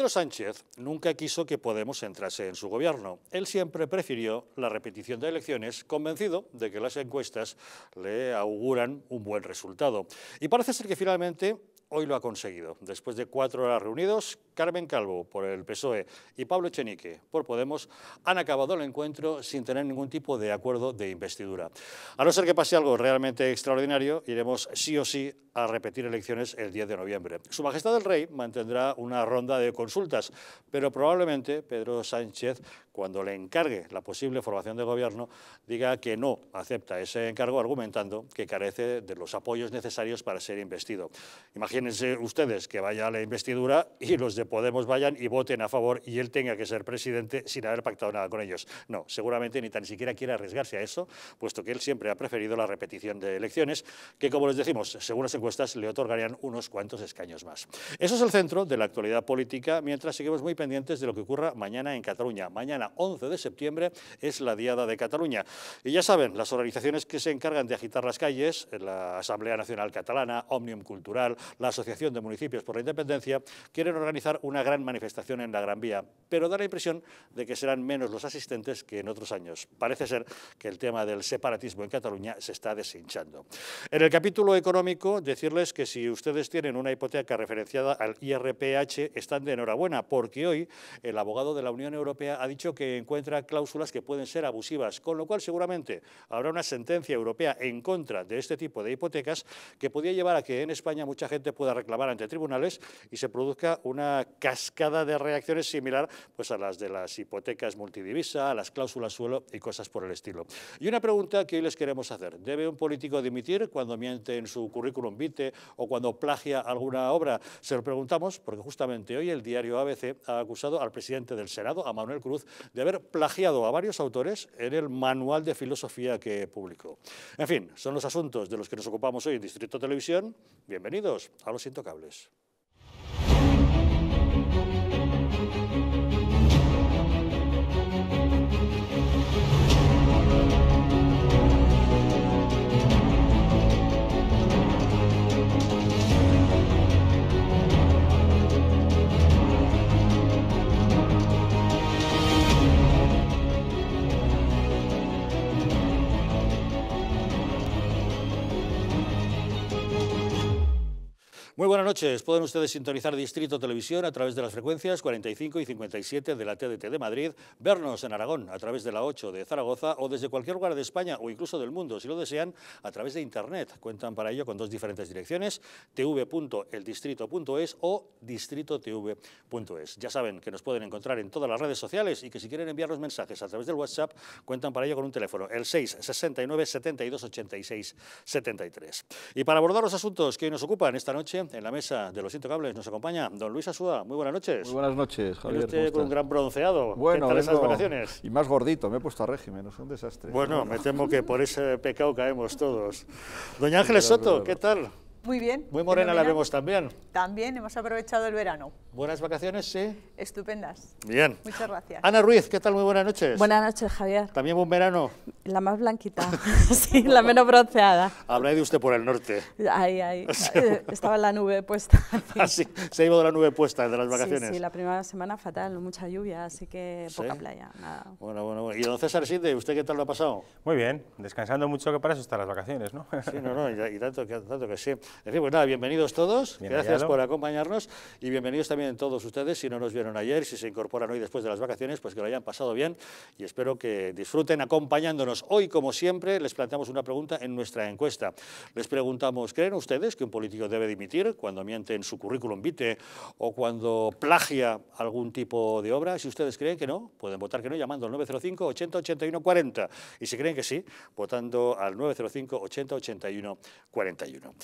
Pedro Sánchez nunca quiso que Podemos entrase en su gobierno. Él siempre prefirió la repetición de elecciones, convencido de que las encuestas le auguran un buen resultado. Y parece ser que finalmente hoy lo ha conseguido. Después de cuatro horas reunidos, Carmen Calvo por el PSOE y Pablo chenique por Podemos han acabado el encuentro sin tener ningún tipo de acuerdo de investidura. A no ser que pase algo realmente extraordinario, iremos sí o sí a repetir elecciones el 10 de noviembre. Su Majestad el Rey mantendrá una ronda de consultas, pero probablemente Pedro Sánchez cuando le encargue la posible formación de gobierno, diga que no acepta ese encargo argumentando que carece de los apoyos necesarios para ser investido. Imagínense ustedes que vaya a la investidura y los de Podemos vayan y voten a favor y él tenga que ser presidente sin haber pactado nada con ellos. No, seguramente ni tan siquiera quiere arriesgarse a eso, puesto que él siempre ha preferido la repetición de elecciones, que como les decimos, según las encuestas, le otorgarían unos cuantos escaños más. Eso es el centro de la actualidad política, mientras seguimos muy pendientes de lo que ocurra mañana en Cataluña. Mañana 11 de septiembre es la Diada de Cataluña. Y ya saben, las organizaciones que se encargan de agitar las calles, la Asamblea Nacional Catalana, Omnium Cultural, la Asociación de Municipios por la Independencia, quieren organizar una gran manifestación en la Gran Vía, pero da la impresión de que serán menos los asistentes que en otros años. Parece ser que el tema del separatismo en Cataluña se está deshinchando. En el capítulo económico, decirles que si ustedes tienen una hipoteca referenciada al IRPH, están de enhorabuena, porque hoy el abogado de la Unión Europea ha dicho que encuentra cláusulas que pueden ser abusivas, con lo cual seguramente habrá una sentencia europea en contra de este tipo de hipotecas que podría llevar a que en España mucha gente pueda reclamar ante tribunales y se produzca una cascada de reacciones similar pues, a las de las hipotecas multidivisa, a las cláusulas suelo y cosas por el estilo. Y una pregunta que hoy les queremos hacer. ¿Debe un político dimitir cuando miente en su currículum vitae o cuando plagia alguna obra? Se lo preguntamos porque justamente hoy el diario ABC ha acusado al presidente del Senado, a Manuel Cruz, de haber plagiado a varios autores en el manual de filosofía que publicó. En fin, son los asuntos de los que nos ocupamos hoy en Distrito Televisión. Bienvenidos a Los Intocables. Muy buenas noches. Pueden ustedes sintonizar Distrito Televisión a través de las frecuencias 45 y 57 de la TDT de Madrid, vernos en Aragón a través de la 8 de Zaragoza o desde cualquier lugar de España o incluso del mundo, si lo desean, a través de Internet. Cuentan para ello con dos diferentes direcciones, tv.eldistrito.es o distritotv.es. Ya saben que nos pueden encontrar en todas las redes sociales y que si quieren enviar los mensajes a través del WhatsApp, cuentan para ello con un teléfono, el 669 72 73. Y para abordar los asuntos que nos ocupan esta noche, en la mesa de los cables nos acompaña don Luis Asúa. Muy buenas noches. Muy buenas noches, Javier. Usted con un gran bronceado. Bueno, ¿Qué tal esas vacaciones? Y más gordito, me he puesto a régimen, es un desastre. bueno. me temo que por ese pecado caemos todos. Doña Ángeles Soto, ¿qué tal? Muy bien. Muy morena la vemos también. También hemos aprovechado el verano. Buenas vacaciones, sí. Estupendas. Bien. Muchas gracias. Ana Ruiz, ¿qué tal? Muy buenas noches. Buenas noches, Javier. También buen verano. La más blanquita, sí, la menos bronceada. habla de usted por el norte. Ahí, ahí. Estaba la nube puesta. ah, se ha ido de la nube puesta de las vacaciones. Sí, la primera semana fatal, mucha lluvia, así que poca playa, nada. Bueno, bueno, bueno. Y don César Sinde, ¿usted qué tal lo ha pasado? Muy bien, descansando mucho, que para eso están las vacaciones, ¿no? sí, no, no, y, tanto, tanto que sí. Pues bienvenidos todos, gracias por acompañarnos y bienvenidos también todos ustedes, si no nos vieron ayer, si se incorporan hoy después de las vacaciones, pues que lo hayan pasado bien y espero que disfruten acompañándonos. Hoy, como siempre, les planteamos una pregunta en nuestra encuesta. Les preguntamos, ¿creen ustedes que un político debe dimitir cuando miente en su currículum vitae o cuando plagia algún tipo de obra? Si ustedes creen que no, pueden votar que no llamando al 905 80 81 40 y si creen que sí, votando al 905 80 81 41.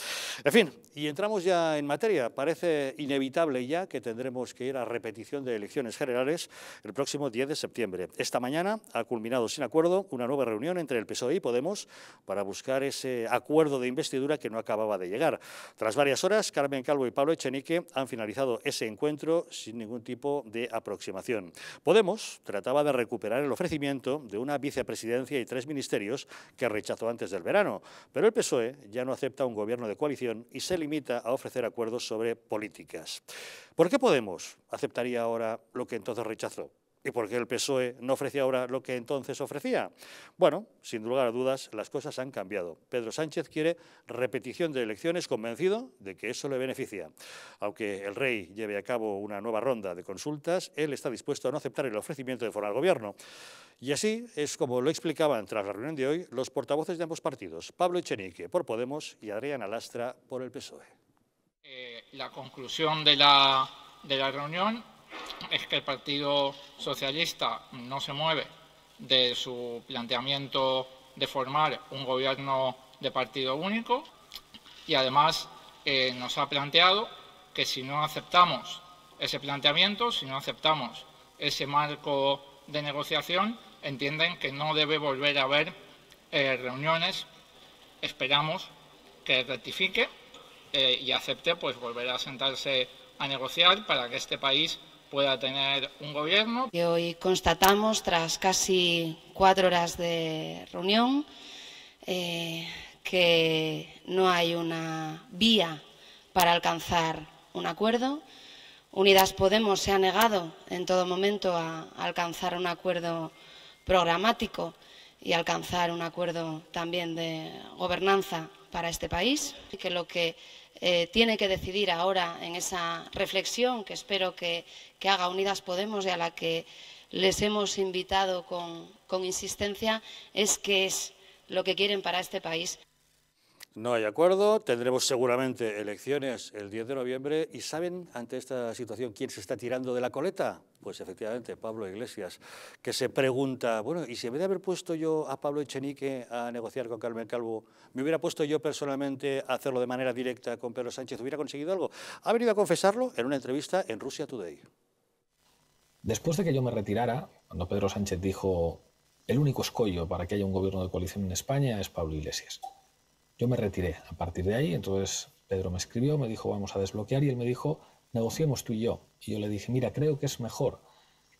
En fin, y entramos ya en materia. Parece inevitable ya que tendremos que ir a repetición de elecciones generales el próximo 10 de septiembre. Esta mañana ha culminado sin acuerdo una nueva reunión entre el PSOE y Podemos para buscar ese acuerdo de investidura que no acababa de llegar. Tras varias horas, Carmen Calvo y Pablo Echenique han finalizado ese encuentro sin ningún tipo de aproximación. Podemos trataba de recuperar el ofrecimiento de una vicepresidencia y tres ministerios que rechazó antes del verano, pero el PSOE ya no acepta un gobierno de coalición y se limita a ofrecer acuerdos sobre políticas. ¿Por qué Podemos aceptaría ahora lo que entonces rechazó? ¿Y por qué el PSOE no ofrece ahora lo que entonces ofrecía? Bueno, sin lugar a dudas, las cosas han cambiado. Pedro Sánchez quiere repetición de elecciones convencido de que eso le beneficia. Aunque el rey lleve a cabo una nueva ronda de consultas, él está dispuesto a no aceptar el ofrecimiento de formar gobierno. Y así es como lo explicaban tras la reunión de hoy los portavoces de ambos partidos, Pablo Echenique por Podemos y Adrián Alastra por el PSOE. Eh, la conclusión de la, de la reunión es que el Partido Socialista no se mueve de su planteamiento de formar un gobierno de partido único y además eh, nos ha planteado que si no aceptamos ese planteamiento, si no aceptamos ese marco de negociación, entienden que no debe volver a haber eh, reuniones. Esperamos que rectifique eh, y acepte pues volver a sentarse a negociar para que este país pueda tener un gobierno. Y hoy constatamos, tras casi cuatro horas de reunión, eh, que no hay una vía para alcanzar un acuerdo. Unidas Podemos se ha negado en todo momento a alcanzar un acuerdo programático y alcanzar un acuerdo también de gobernanza para este país. Que lo que eh, tiene que decidir ahora en esa reflexión que espero que, haga Unidas Podemos y a la que les hemos invitado con, con insistencia es qué es lo que quieren para este país. No hay acuerdo, tendremos seguramente elecciones el 10 de noviembre y ¿saben ante esta situación quién se está tirando de la coleta? pues efectivamente Pablo Iglesias, que se pregunta, bueno, y si en vez de haber puesto yo a Pablo Echenique a negociar con Carmen Calvo, me hubiera puesto yo personalmente a hacerlo de manera directa con Pedro Sánchez, ¿hubiera conseguido algo? Ha venido a confesarlo en una entrevista en Rusia Today. Después de que yo me retirara, cuando Pedro Sánchez dijo, el único escollo para que haya un gobierno de coalición en España es Pablo Iglesias. Yo me retiré a partir de ahí, entonces Pedro me escribió, me dijo, vamos a desbloquear, y él me dijo, negociemos tú y yo. Y yo le dije, mira, creo que es mejor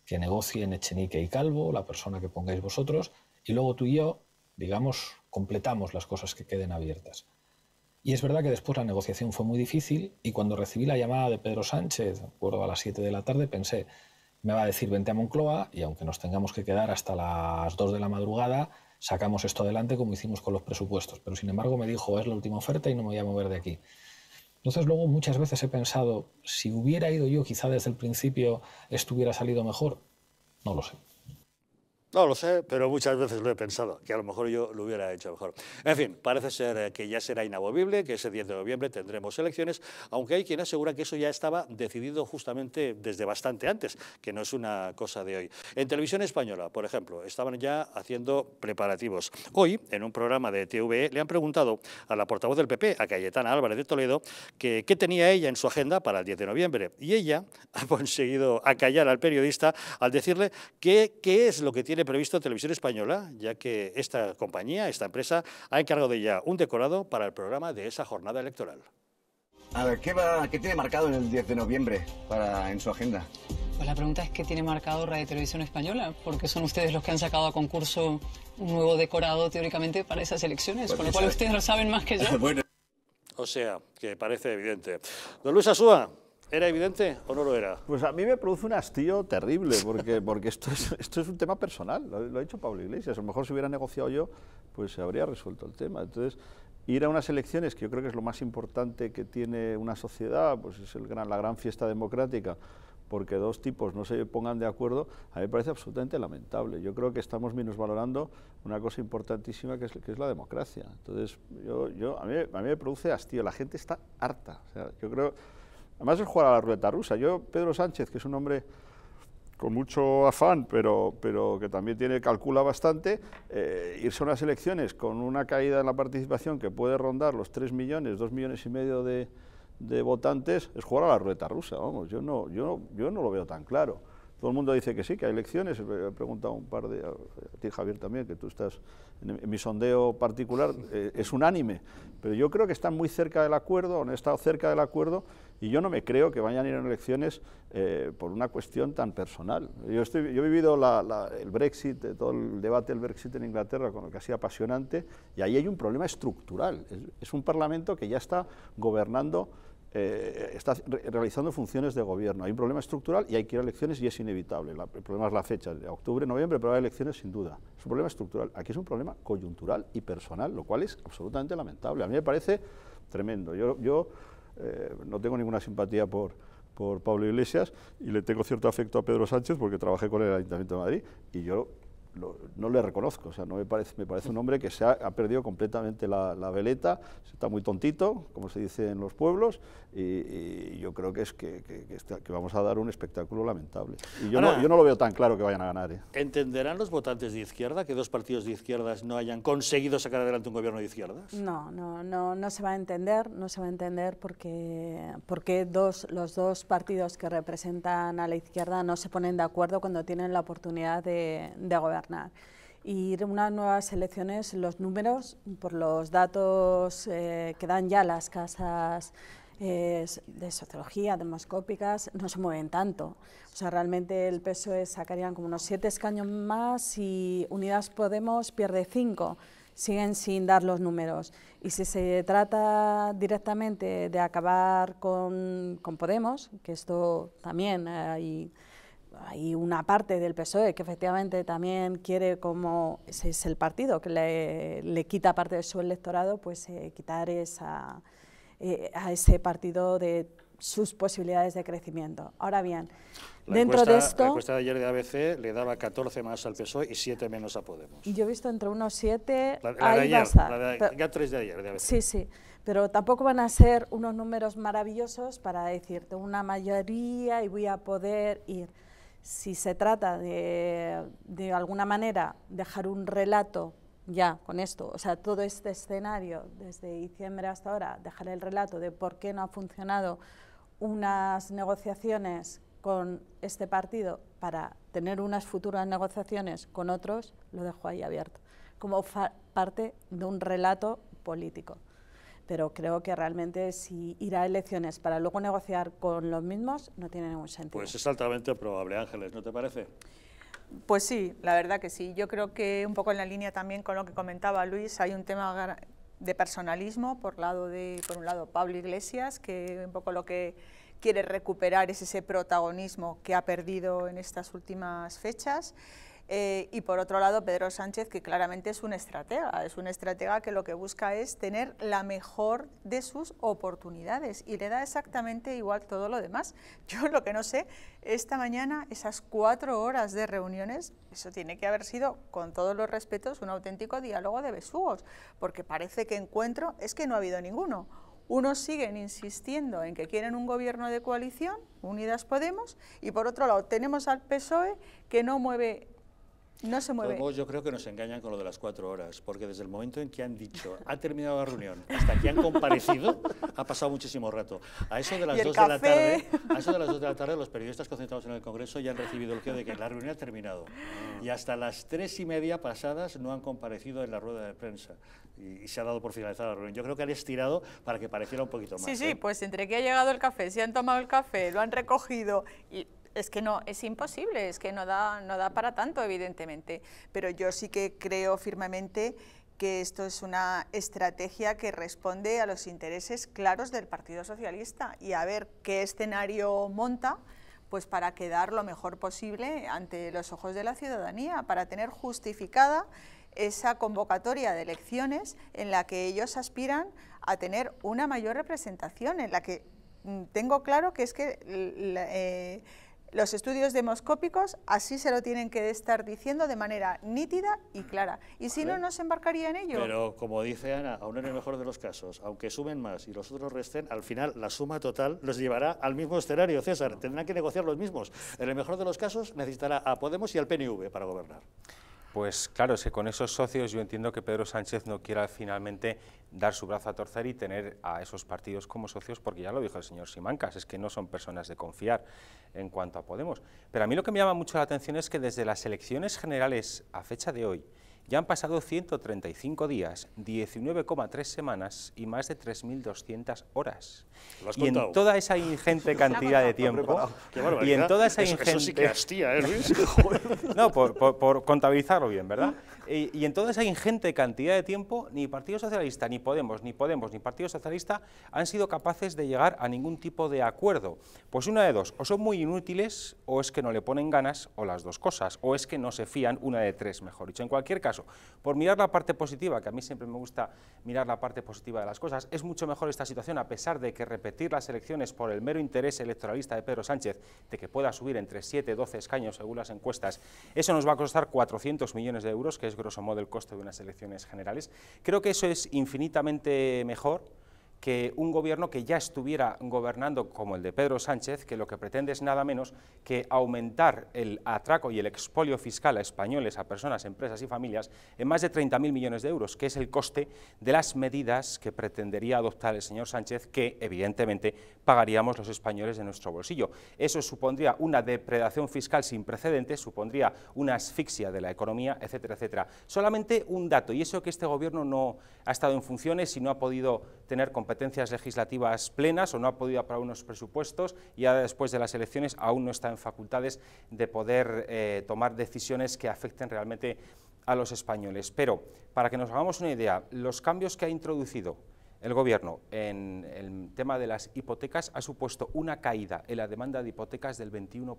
que negocien Echenique y Calvo, la persona que pongáis vosotros, y luego tú y yo, digamos, completamos las cosas que queden abiertas. Y es verdad que después la negociación fue muy difícil y cuando recibí la llamada de Pedro Sánchez, acuerdo a las 7 de la tarde, pensé, me va a decir vente a Moncloa y aunque nos tengamos que quedar hasta las 2 de la madrugada, sacamos esto adelante como hicimos con los presupuestos. Pero sin embargo me dijo, es la última oferta y no me voy a mover de aquí. Entonces luego muchas veces he pensado, si hubiera ido yo quizá desde el principio estuviera salido mejor. No lo sé. No lo sé, pero muchas veces lo he pensado, que a lo mejor yo lo hubiera hecho mejor. En fin, parece ser eh, que ya será inamovible, que ese 10 de noviembre tendremos elecciones, aunque hay quien asegura que eso ya estaba decidido justamente desde bastante antes, que no es una cosa de hoy. En televisión española, por ejemplo, estaban ya haciendo preparativos. Hoy, en un programa de TVE, le han preguntado a la portavoz del PP, a Cayetana Álvarez de Toledo, que qué tenía ella en su agenda para el 10 de noviembre. Y ella ha conseguido acallar al periodista al decirle qué es lo que tiene previsto Televisión Española, ya que esta compañía, esta empresa, ha encargado ya un decorado para el programa de esa jornada electoral. A ver, ¿qué, va, ¿qué, tiene marcado en el 10 de noviembre para, en su agenda? Pues la pregunta es qué tiene marcado Radio Televisión Española, porque son ustedes los que han sacado a concurso un nuevo decorado teóricamente para esas elecciones, con lo cual ustedes lo saben más que yo. bueno. O sea, que parece evidente. Don Luis Asúa, ¿Era evidente o no lo era? Pues a mí me produce un hastío terrible, porque, porque esto, es, esto es un tema personal, lo, ha dicho Pablo Iglesias, a lo mejor si hubiera negociado yo, pues se habría resuelto el tema. Entonces, ir a unas elecciones, que yo creo que es lo más importante que tiene una sociedad, pues es el la gran fiesta democrática, porque dos tipos no se pongan de acuerdo, a mí me parece absolutamente lamentable. Yo creo que estamos valorando una cosa importantísima que es, que es la democracia. Entonces, yo, a, mí, me produce hastío, la gente está harta. yo creo Además es jugar a la ruleta rusa. Yo, Pedro Sánchez, que es un hombre con mucho afán, pero, pero que también tiene, calcula bastante, eh, irse a unas elecciones con una caída en la participación que puede rondar los 3 millones, 2 millones y medio de, votantes, es jugar a la ruleta rusa, vamos, yo no, yo, yo no lo veo tan claro. Todo el mundo dice que sí, que hay elecciones. He preguntado un par de... A ti, Javier, también, que tú estás... En, mi sondeo particular eh, es unánime. Pero yo creo que están muy cerca del acuerdo, han estado cerca del acuerdo, y yo no me creo que vayan a ir a elecciones eh, por una cuestión tan personal. Yo, he vivido el Brexit, eh, todo el debate del Brexit en Inglaterra, con lo que ha sido apasionante, y ahí hay un problema estructural. es un parlamento que ya está gobernando eh, está realizando funciones de gobierno. Hay un problema estructural y hay que ir a elecciones y es inevitable. el problema es la fecha, de octubre, noviembre, pero hay elecciones sin duda. Es un problema estructural. Aquí es un problema coyuntural y personal, lo cual es absolutamente lamentable. A mí me parece tremendo. Yo, yo eh, no tengo ninguna simpatía por, por Pablo Iglesias y le tengo cierto afecto a Pedro Sánchez porque trabajé con el Ayuntamiento de Madrid y yo no le reconozco, o sea, no me parece, me parece un hombre que se ha, perdido completamente la, veleta, está muy tontito, como se dice en los pueblos, y, yo creo que es que, vamos a dar un espectáculo lamentable. Y yo, no, yo no lo veo tan claro que vayan a ganar. ¿eh? ¿Entenderán los votantes de izquierda que dos partidos de izquierdas no hayan conseguido sacar adelante un gobierno de izquierdas? No, no, no, no se va a entender, no se va a entender porque, porque dos, los dos partidos que representan a la izquierda no se ponen de acuerdo cuando tienen la oportunidad de gobernar y Y unas nuevas elecciones, los números, por los datos eh, que dan ya las casas eh, de sociología, demoscópicas, no se mueven tanto. O sea, realmente el PSOE sacarían como unos siete escaños más y Unidas Podemos pierde cinco. Siguen sin dar los números. Y si se trata directamente de acabar con, con Podemos, que esto también hay hay una parte del PSOE que efectivamente también quiere, como es el partido que le, le quita parte de su electorado, pues eh, quitar esa, eh, a ese partido de sus posibilidades de crecimiento. Ahora bien, dentro de esto... La encuesta de ayer de ABC le daba 14 más al PSOE y 7 menos a Podemos. Y Yo he visto entre unos 7... La, la, de ayer, ya 3 de ayer de ABC. Sí, sí, pero tampoco van a ser unos números maravillosos para decirte una mayoría y voy a poder ir si se trata de, de alguna manera, dejar un relato ya con esto, o sea, todo este escenario desde diciembre hasta ahora, dejar el relato de por qué no ha funcionado unas negociaciones con este partido para tener unas futuras negociaciones con otros, lo dejo ahí abierto, como parte de un relato político pero creo que realmente si ir a elecciones para luego negociar con los mismos no tiene ningún sentido. Pues es altamente probable, Ángeles, ¿no te parece? Pues sí, la verdad que sí. Yo creo que un poco en la línea también con lo que comentaba Luis, hay un tema de personalismo por, lado de, por un lado Pablo Iglesias, que un poco lo que quiere recuperar es ese protagonismo que ha perdido en estas últimas fechas. Eh, y por otro lado, Pedro Sánchez, que claramente es un estratega, es un estratega que lo que busca es tener la mejor de sus oportunidades y le da exactamente igual todo lo demás. Yo lo que no sé, esta mañana esas cuatro horas de reuniones, eso tiene que haber sido, con todos los respetos, un auténtico diálogo de besugos, porque parece que encuentro es que no ha habido ninguno. Unos siguen insistiendo en que quieren un gobierno de coalición, Unidas Podemos, y por otro lado tenemos al PSOE que no mueve no se mueve. yo creo que nos engañan con lo de las cuatro horas, porque desde el momento en que han dicho, ha terminado la reunión, hasta que han comparecido, ha pasado muchísimo rato. A eso de las dos de la tarde, a eso de las de la tarde, los periodistas concentrados en el Congreso ya han recibido el queo de que la reunión ha terminado. Ah. Y hasta las tres y media pasadas no han comparecido en la rueda de prensa. Y, se ha dado por finalizada la reunión. Yo creo que han estirado para que pareciera un poquito más. Sí, sí, ¿eh? pues entre que ha llegado el café, se si han tomado el café, lo han recogido y es que no, es imposible, es que no da, no da para tanto, evidentemente. Pero yo sí que creo firmemente que esto es una estrategia que responde a los intereses claros del Partido Socialista y a ver qué escenario monta pues para quedar lo mejor posible ante los ojos de la ciudadanía, para tener justificada esa convocatoria de elecciones en la que ellos aspiran a tener una mayor representación, en la que mm, tengo claro que es que... Eh, los estudios demoscópicos así se lo tienen que estar diciendo de manera nítida y clara. Y si no, no se embarcaría en ello. Pero como dice Ana, aún en el mejor de los casos, aunque sumen más y los otros resten, al final la suma total los llevará al mismo escenario, César. Tendrán que negociar los mismos. En el mejor de los casos necesitará a Podemos y al PNV para gobernar. Pues claro, que con esos socios yo entiendo que Pedro Sánchez no quiera finalmente dar su brazo a torcer y tener a esos partidos como socios, porque ya lo dijo el señor Simancas, es que no son personas de confiar en cuanto a Podemos. Pero a mí lo que me llama mucho la atención es que desde las elecciones generales a fecha de hoy, ya han pasado 135 días, 19,3 semanas y más de 3.200 horas. y en toda esa ingente cantidad de tiempo... y en toda esa ingente... Eso, hastía, ¿eh, Luis? no, por, por, por contabilizarlo bien, ¿verdad? Y, entonces hay ingente cantidad de tiempo, ni Partido Socialista, ni Podemos, ni Podemos, ni Partido Socialista han sido capaces de llegar a ningún tipo de acuerdo. Pues una de dos, o son muy inútiles, o es que no le ponen ganas, o las dos cosas, o es que no se fían una de tres, mejor dicho. En cualquier caso, por mirar la parte positiva, que a mí siempre me gusta mirar la parte positiva de las cosas, es mucho mejor esta situación, a pesar de que repetir las elecciones por el mero interés electoralista de Pedro Sánchez, de que pueda subir entre 7 y 12 escaños según las encuestas, eso nos va a costar 400 millones de euros, que es grosso modo el coste de unas elecciones generales. Creo que eso es infinitamente mejor que un gobierno que ya estuviera gobernando como el de Pedro Sánchez, que lo que pretende es nada menos que aumentar el atraco y el expolio fiscal a españoles, a personas, empresas y familias en más de 30.000 millones de euros, que es el coste de las medidas que pretendería adoptar el señor Sánchez, que evidentemente pagaríamos los españoles de nuestro bolsillo. Eso supondría una depredación fiscal sin precedentes, supondría una asfixia de la economía, etcétera, etcétera. Solamente un dato, y eso que este gobierno no ha estado en funciones y no ha podido tener competencia legislativas plenas o no ha podido aprobar unos presupuestos y ahora después de las elecciones aún no está en facultades de poder eh, tomar decisiones que afecten realmente a los españoles. Pero, para que nos hagamos una idea, los cambios que ha introducido el Gobierno en el tema de las hipotecas ha supuesto una caída en la demanda de hipotecas del 21%,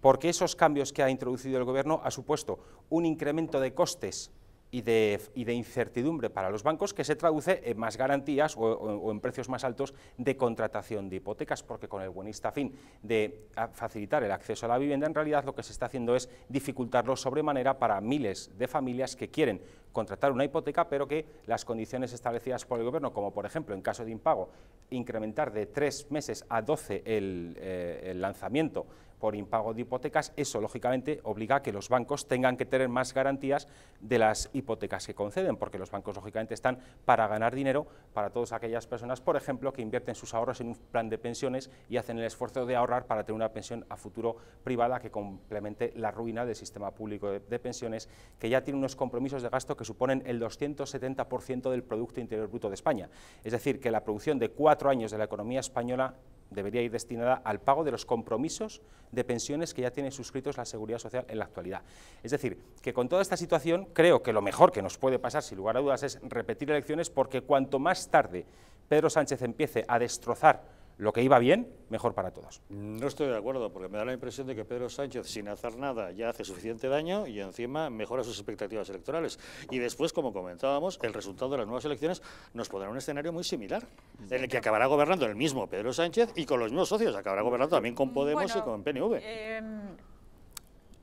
porque esos cambios que ha introducido el Gobierno ha supuesto un incremento de costes y de, incertidumbre para los bancos que se traduce en más garantías o, en precios más altos de contratación de hipotecas, porque con el buenista fin de ah, facilitar el acceso a la vivienda, en realidad lo que se está haciendo es dificultarlo sobremanera para miles de familias que quieren contratar una hipoteca, pero que las condiciones establecidas por el Gobierno, como por ejemplo en caso de impago, incrementar de tres meses a doce el, eh, el lanzamiento por impago de hipotecas, eso lógicamente obliga a que los bancos tengan que tener más garantías de las hipotecas que conceden, porque los bancos lógicamente están para ganar dinero para todas aquellas personas, por ejemplo, que invierten sus ahorros en un plan de pensiones y hacen el esfuerzo de ahorrar para tener una pensión a futuro privada que complemente la ruina del sistema público de, pensiones, que ya tiene unos compromisos de gasto que suponen el 270% del Producto Interior Bruto de España. Es decir, que la producción de cuatro años de la economía española debería ir destinada al pago de los compromisos de pensiones que ya tiene suscritos la Seguridad Social en la actualidad. Es decir, que con toda esta situación creo que lo mejor que nos puede pasar, sin lugar a dudas, es repetir elecciones porque cuanto más tarde Pedro Sánchez empiece a destrozar lo que iba bien, mejor para todos. No estoy de acuerdo, porque me da la impresión de que Pedro Sánchez, sin hacer nada, ya hace suficiente daño y encima mejora sus expectativas electorales. Y después, como comentábamos, el resultado de las nuevas elecciones nos pondrá un escenario muy similar, en el que acabará gobernando el mismo Pedro Sánchez y con los mismos socios, acabará gobernando también con mm, Podemos y con PNV. Em,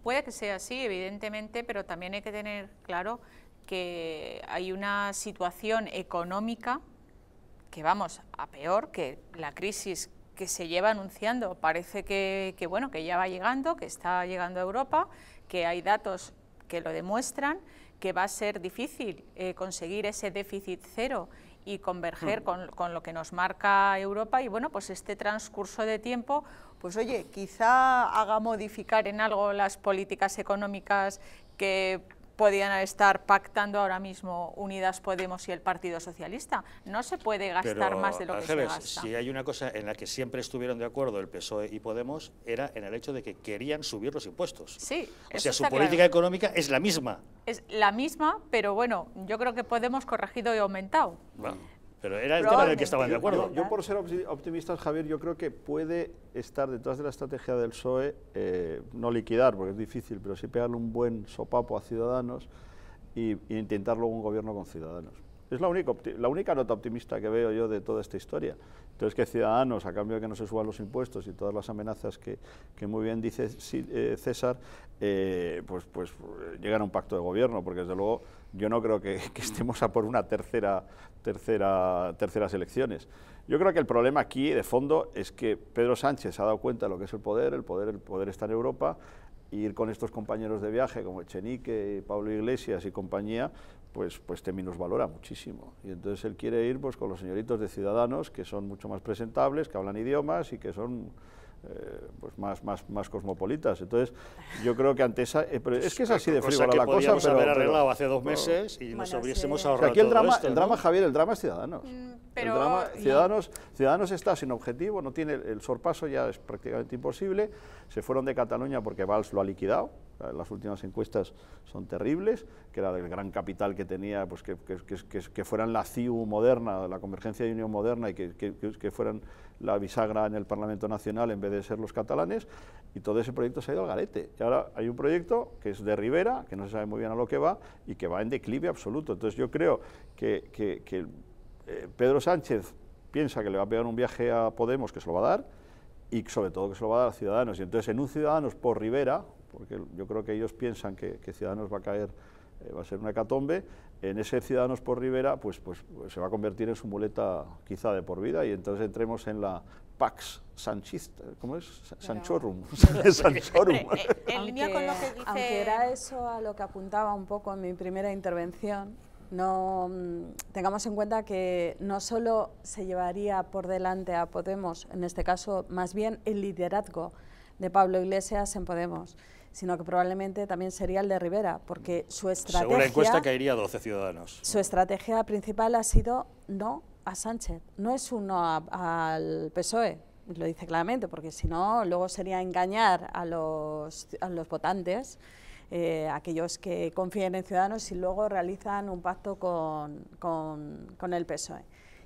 puede que sea así, evidentemente, pero también hay que tener claro que hay una situación económica que vamos a peor, que la crisis que se lleva anunciando parece que, bueno, que ya va llegando, que está llegando a Europa, que hay datos que lo demuestran, que va a ser difícil eh, conseguir ese déficit cero y converger mm. con, lo que nos marca Europa y bueno, pues este transcurso de tiempo, pues oye, quizá haga modificar en algo las políticas económicas que podían estar pactando ahora mismo Unidas Podemos y el Partido Socialista. No se puede gastar más de lo que se gasta. Si hay una cosa en la que siempre estuvieron de acuerdo el PSOE y Podemos, era en el hecho de que querían subir los impuestos. Sí. O sea, su política económica es la misma. Es la misma, pero bueno, yo creo que Podemos corregido y aumentado. Pero era el tema del que estaban de acuerdo. Yo, por ser optimista, Javier, yo creo que puede estar detrás de la estrategia del PSOE, eh, no liquidar, porque es difícil, pero sí pegarle un buen sopapo a Ciudadanos e intentar luego un gobierno con Ciudadanos. Es la única, la única nota optimista que veo yo de toda esta historia. Entonces, que Ciudadanos, a cambio de que no se suban los impuestos y todas las amenazas que, muy bien dice eh, César, eh, pues, pues llegan a un pacto de gobierno, porque desde luego yo no creo que estemos a por una tercera tercera, terceras elecciones. Yo creo que el problema aquí, de fondo, es que Pedro Sánchez ha dado cuenta de lo que es el poder, el poder, el poder está en Europa, ir con estos compañeros de viaje como Echenique, Pablo Iglesias y compañía, pues, pues te este minusvalora muchísimo. Y entonces él quiere ir pues, con los señoritos de Ciudadanos, que son mucho más presentables, que hablan idiomas y que son eh, pues más, más, más cosmopolitas. Entonces, yo creo que ante esa... Eh, es que es así de frívola la cosa. pero, haber arreglado hace dos meses y nos hubiésemos ahorrado el drama, el drama Javier, el drama es Ciudadanos. Mm, Ciudadanos, Ciudadanos está sin objetivo, no tiene el sorpaso ya es prácticamente imposible. Se fueron de Cataluña porque Valls lo ha liquidado las últimas encuestas son terribles, que era del gran capital que tenía, pues que, que, fueran la CIU moderna, la Convergencia de Unión Moderna, y que, fueran la bisagra en el Parlamento Nacional en vez de ser los catalanes, y todo ese proyecto se ha ido al garete. Y ahora hay un proyecto que es de Rivera, que no se sabe muy bien a lo que va, y que va en declive absoluto. Entonces yo creo que, eh, Pedro Sánchez piensa que le va a pegar un viaje a Podemos, que se lo va a dar, y sobre todo que se lo va a dar a Ciudadanos. Y entonces en un Ciudadanos por Rivera, porque yo creo que ellos piensan que, Ciudadanos va a caer, eh, va a ser una hecatombe, en ese Ciudadanos por Rivera pues, pues, pues, se va a convertir en su muleta quizá de por vida y entonces entremos en la Pax Sanchista, ¿cómo es? Sanchorum. Eh, eh, en línea con lo que dice... Aunque era eso a lo que apuntaba un poco en mi primera intervención, no mm, tengamos en cuenta que no solo se llevaría por delante a Podemos, en este caso más bien el liderazgo de Pablo Iglesias en Podemos, sino que probablemente también sería el de Rivera, porque mm. su estrategia... Según la encuesta caería 12 ciudadanos. Su estrategia principal ha sido no a Sánchez, no es un no al PSOE, lo dice claramente, porque si no, luego sería engañar a los, a los votantes, eh, aquellos que confían en Ciudadanos y luego realizan un pacto con, con, con el PSOE.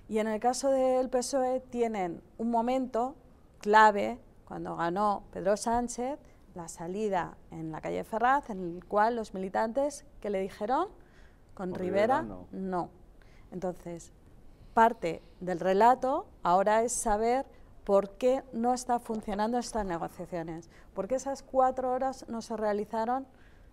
Y en el caso del PSOE tienen un momento clave, cuando ganó Pedro Sánchez, la salida en la calle Ferraz, en el cual los militantes que le dijeron con, Rivera, no. no. Entonces, parte del relato ahora es saber por qué no están funcionando estas negociaciones, por qué esas cuatro horas no se realizaron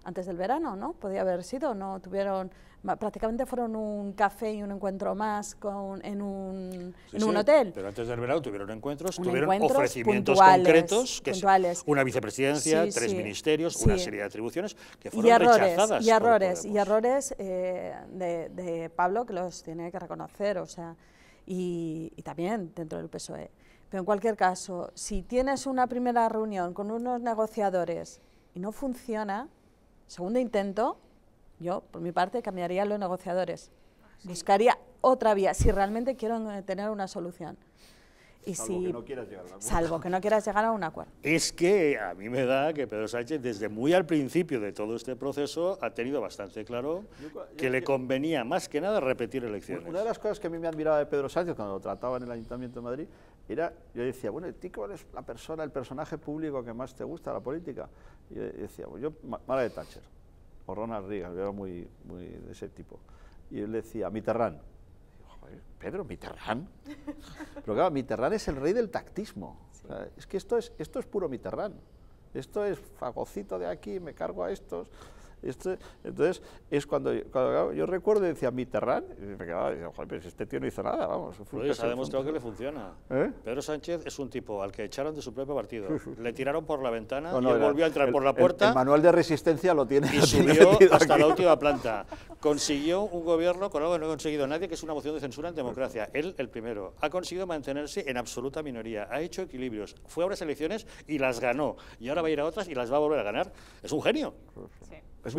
antes del verano, ¿no? Podía haber sido, no tuvieron, prácticamente fueron un café y un encuentro más con, en un, hotel. Pero antes del verano tuvieron encuentros, tuvieron ofrecimientos concretos, que una vicepresidencia, tres ministerios, una serie de atribuciones que fueron errores, rechazadas. Y errores, y errores eh, de, Pablo que los tiene que reconocer, o sea, y, y también dentro del PSOE. Pero en cualquier caso, si tienes una primera reunión con unos negociadores y no funciona, segundo intento, yo, por mi parte, cambiaría los negociadores. Ah, Buscaría otra vía, si realmente quiero eh, tener una solución. Y salvo si, que no quieras llegar a un Salvo que no quieras llegar a un acuerdo. Es que a mí me da que Pedro Sánchez, desde muy al principio de todo este proceso, ha tenido bastante claro que le convenía más que nada repetir elecciones. Una de las cosas que a mí me admiraba de Pedro Sánchez cuando lo trataba en el Ayuntamiento de Madrid era, yo decía, bueno, ¿cuál es la persona, el personaje público que más te gusta la política? Y decía, yo, de Thatcher, o Ronald Reagan, yo era muy, muy de ese tipo. Y él decía, Mitterrand. joder, Pedro, Mitterrand. Pero claro, Mitterrand es el rey del tactismo. es que esto es, esto es puro Mitterrand. Esto es fagocito de aquí, me cargo a estos entonces, es cuando, yo recuerdo y decía Mitterrand, y me quedaba joder, este tío no hizo nada, vamos. se ha demostrado que le funciona. ¿Eh? Pedro Sánchez es un tipo al que echaron de su propio partido. Le tiraron por la ventana y volvió a entrar por la puerta. El, manual de resistencia lo tiene. Y subió hasta la última planta. Consiguió un gobierno con algo que no ha conseguido nadie, que es una moción de censura en democracia. Él, el primero. Ha conseguido mantenerse en absoluta minoría. Ha hecho equilibrios. Fue a unas elecciones y las ganó. Y ahora va a ir a otras y las va a volver a ganar. Es un genio. Es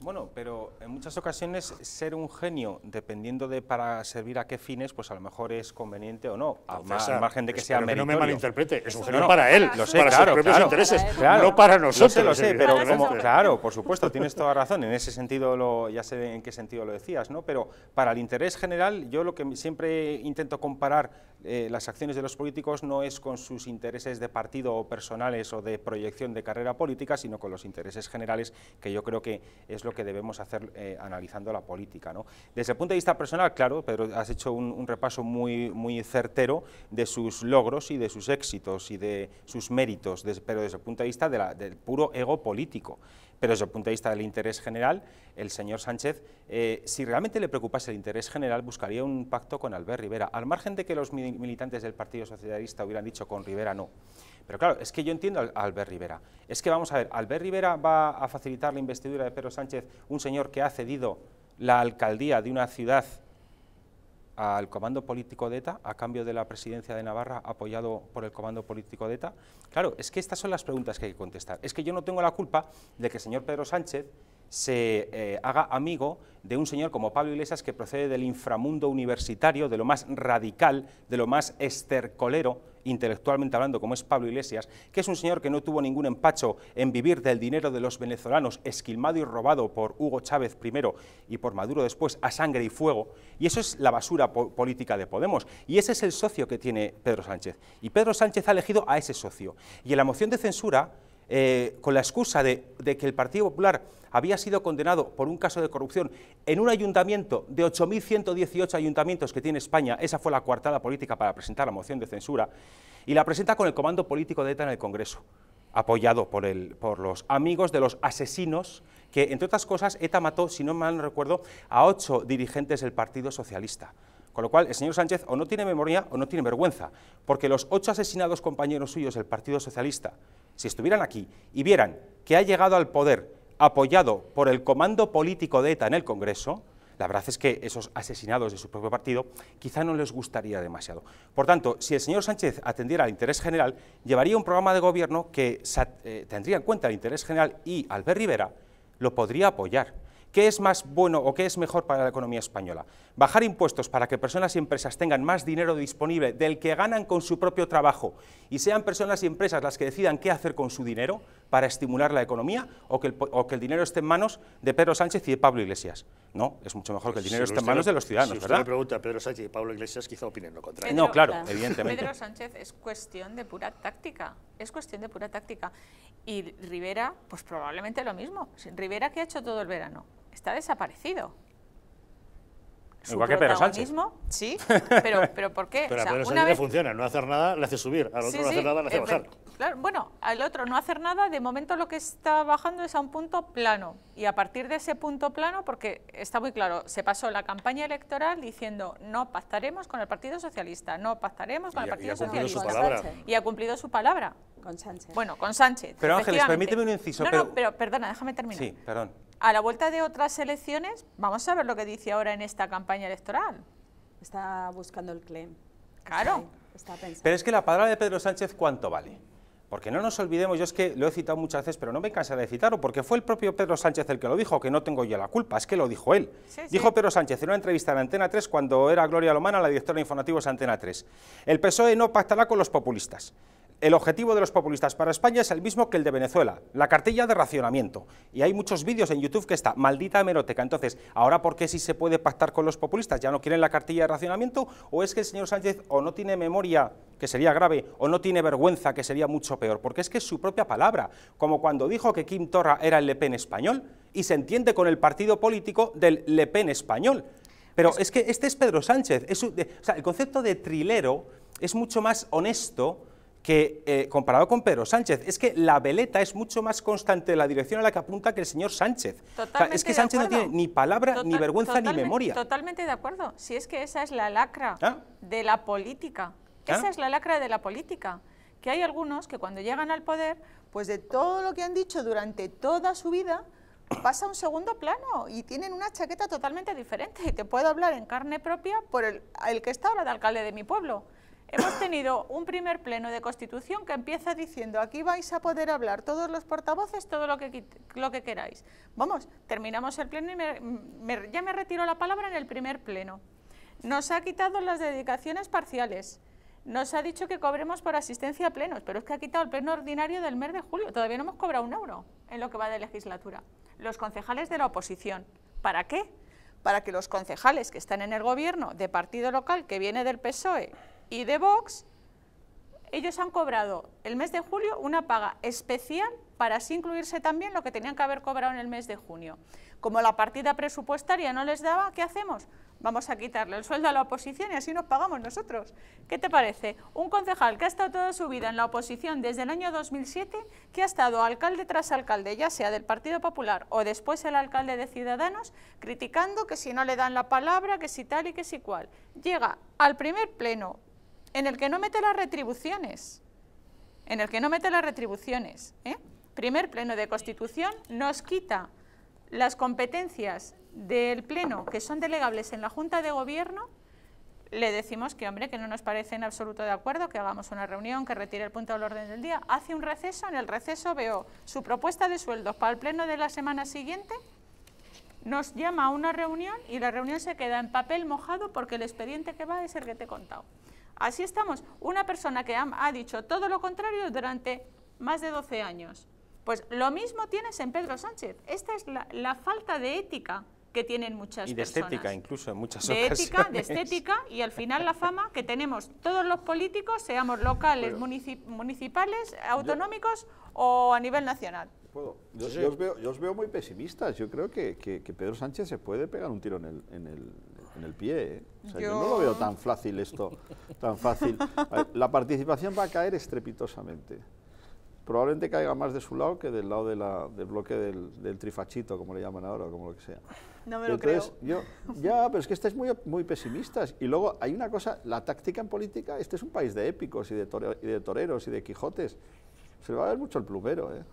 Bueno, pero en muchas ocasiones ser un genio, dependiendo de para servir a qué fines, pues a lo mejor es conveniente o no, al margen de que sea meritorio. no me malinterprete, es un genio para él, lo para sus propios intereses, no para nosotros. Lo sé, pero claro, por supuesto, tienes toda razón, en ese sentido lo, ya sé en qué sentido lo decías, ¿no? pero para el interés general yo lo que siempre intento comparar eh, las acciones de los políticos no es con sus intereses de partido o personales o de proyección de carrera política, sino con los intereses generales, que yo creo que es lo que debemos hacer eh, analizando la política. ¿no? Desde el punto de vista personal, claro, Pedro, has hecho un, repaso muy, certero de sus logros y de sus éxitos y de sus méritos, pero desde el punto de vista del puro ego político. Pero desde el punto de vista del interés general, el señor Sánchez, eh, si realmente le preocupase el interés general, buscaría un pacto con Albert Rivera, al margen de que los militantes del Partido Socialista hubieran dicho con Rivera no. Pero claro, es que yo entiendo a Albert Rivera. Es que vamos a ver, ¿Albert Rivera va a facilitar la investidura de Pedro Sánchez, un señor que ha cedido la alcaldía de una ciudad al comando político de ETA a cambio de la presidencia de Navarra apoyado por el comando político de ETA? Claro, es que estas son las preguntas que hay que contestar. Es que yo no tengo la culpa de que el señor Pedro Sánchez se eh, haga amigo de un señor como Pablo Iglesias que procede del inframundo universitario, de lo más radical, de lo más estercolero, intelectualmente hablando, como es Pablo Iglesias, que es un señor que no tuvo ningún empacho en vivir del dinero de los venezolanos, esquilmado y robado por Hugo Chávez primero y por Maduro después, a sangre y fuego, y eso es la basura política de Podemos, y ese es el socio que tiene Pedro Sánchez, y Pedro Sánchez ha elegido a ese socio, y en la moción de censura eh, con la excusa de, que el Partido Popular había sido condenado por un caso de corrupción en un ayuntamiento de 8.118 ayuntamientos que tiene España, esa fue la coartada política para presentar la moción de censura, y la presenta con el comando político de ETA en el Congreso, apoyado por, por los amigos de los asesinos que, entre otras cosas, ETA mató, si no mal recuerdo, a ocho dirigentes del Partido Socialista. Con lo cual, el señor Sánchez o no tiene memoria o no tiene vergüenza, porque los ocho asesinados compañeros suyos del Partido Socialista, si estuvieran aquí y vieran que ha llegado al poder apoyado por el comando político de ETA en el Congreso, la verdad es que esos asesinados de su propio partido quizá no les gustaría demasiado. Por tanto, si el señor Sánchez atendiera al interés general, llevaría un programa de gobierno que eh, tendría en cuenta el interés general y Albert Rivera lo podría apoyar. ¿Qué es más bueno o qué es mejor para la economía española? bajar impuestos para que personas y empresas tengan más dinero disponible del que ganan con su propio trabajo y sean personas y empresas las que decidan qué hacer con su dinero para estimular la economía o que el, dinero esté en manos de Pedro Sánchez y de Pablo Iglesias. No, es mucho mejor que el dinero esté en manos de los ciudadanos, si usted ¿verdad? pregunta Pedro Sánchez y Pablo Iglesias, quizá opinen lo contrario. no, claro, evidentemente. Pedro Sánchez es cuestión de pura táctica, es cuestión de pura táctica. Y Rivera, pues probablemente lo mismo. Rivera, ¿qué ha hecho todo el verano? Está desaparecido. Igual que Pedro Sánchez. Sí, pero, pero ¿por qué? Pero o sea, a Pedro Sánchez vez... funciona, no hacer nada le hace subir, al otro no hacer nada le hace eh, bajar. bueno, al otro no hacer nada, de momento lo que está bajando es a un punto plano. Y a partir de ese punto plano, porque está muy claro, se pasó la campaña electoral diciendo no pactaremos con el Partido Socialista, no pactaremos con el Partido Socialista. Y ha cumplido su palabra. Con Sánchez. Bueno, con Sánchez. Pero Ángeles, permíteme un inciso. No, no, pero perdona, déjame terminar. Sí, perdón a la vuelta de otras elecciones, vamos a ver lo que dice ahora en esta campaña electoral. Está buscando el claim. Claro. Pero es que la palabra de Pedro Sánchez, ¿cuánto vale? Porque no nos olvidemos, yo es que lo he citado muchas veces, pero no me cansaré de citarlo, porque fue el propio Pedro Sánchez el que lo dijo, que no tengo yo la culpa, es que lo dijo él. dijo Pedro Sánchez en una entrevista en Antena 3 cuando era Gloria Lomana la directora de informativos Antena 3. El PSOE no pactará con los populistas. El objetivo de los populistas para España es el mismo que el de Venezuela, la cartilla de racionamiento. Y hay muchos vídeos en YouTube que está, maldita hemeroteca. Entonces, ¿ahora por qué si se puede pactar con los populistas? ¿Ya no quieren la cartilla de racionamiento? ¿O es que el señor Sánchez o no tiene memoria, que sería grave, o no tiene vergüenza, que sería mucho peor? Porque es que es su propia palabra, como cuando dijo que Kim Torra era el Le Pen español, y se entiende con el partido político del Le Pen español. Pero es, que este es Pedro Sánchez. el concepto de trilero es mucho más honesto que eh, comparado con Pedro Sánchez, es que la veleta es mucho más constante la dirección a la que apunta que el señor Sánchez. es que Sánchez no tiene ni palabra, ni vergüenza, ni memoria. Totalmente de acuerdo. Si es que esa es la lacra ah. de la política. Ah. Esa es la lacra de la política. Que hay algunos que cuando llegan al poder, pues de todo lo que han dicho durante toda su vida, pasa a un segundo plano y tienen una chaqueta totalmente diferente. Y te puedo hablar en carne propia por el, el que está ahora de alcalde de mi pueblo Hemos tenido un primer pleno de Constitución que empieza diciendo, aquí vais a poder hablar todos los portavoces, todo lo que, lo que queráis. Vamos, terminamos el pleno y ya me retiro la palabra en el primer pleno. Nos ha quitado las dedicaciones parciales. Nos ha dicho que cobremos por asistencia a plenos, pero es que ha quitado el pleno ordinario del mes de julio. Todavía no hemos cobrado un euro en lo que va de legislatura. Los concejales de la oposición. ¿Para qué? Para que los concejales que están en el gobierno de partido local que viene del PSOE y de Vox, ellos han cobrado el mes de julio una paga especial para así incluirse también lo que tenían que haber cobrado en el mes de junio. Como la partida presupuestaria no les daba, ¿qué hacemos? Vamos a quitarle el sueldo a la oposición y así nos pagamos nosotros. ¿Qué te parece? Un concejal que ha estado toda su vida en la oposición desde el año 2007, que ha estado alcalde tras alcalde, ya sea del Partido Popular o después el alcalde de Ciudadanos, criticando que si no le dan la palabra, que si tal y que si cual. Llega al primer pleno en el que no mete las retribuciones, en el que no mete las retribuciones. ¿eh? Primer pleno de Constitución nos quita las competencias del pleno que son delegables en la Junta de Gobierno, le decimos que, hombre, que no nos parece en absoluto de acuerdo, que hagamos una reunión, que retire el punto del orden del día, hace un receso, en el receso veo su propuesta de sueldos para el pleno de la semana siguiente, nos llama a una reunión y la reunión se queda en papel mojado porque el expediente que va es el que te he contado. Así estamos. Una persona que ha, dicho todo lo contrario durante más de 12 años. Pues lo mismo tienes en Pedro Sánchez. Esta es la, falta de ética que tienen muchas personas. Y de estética, incluso en muchas de ética, de estética y al final la fama que tenemos todos los políticos, seamos locales, municipales, autonómicos o a nivel nacional. Yo, os veo, muy pesimistas. Yo creo que, que, Pedro Sánchez se puede pegar un tiro en el en el pie. ¿eh? O sea, yo... no lo veo tan fácil esto, tan fácil. La participación va a caer estrepitosamente. Probablemente caiga más de su lado que del lado del bloque del, trifachito, como le llaman ahora, o como lo que sea. No me lo creo. ya, pero es que estáis muy, muy pesimistas. Y luego hay una cosa, la táctica en política, este es un país de épicos y de, y de toreros y de quijotes. Se le va a ver mucho el plumero. ¿eh?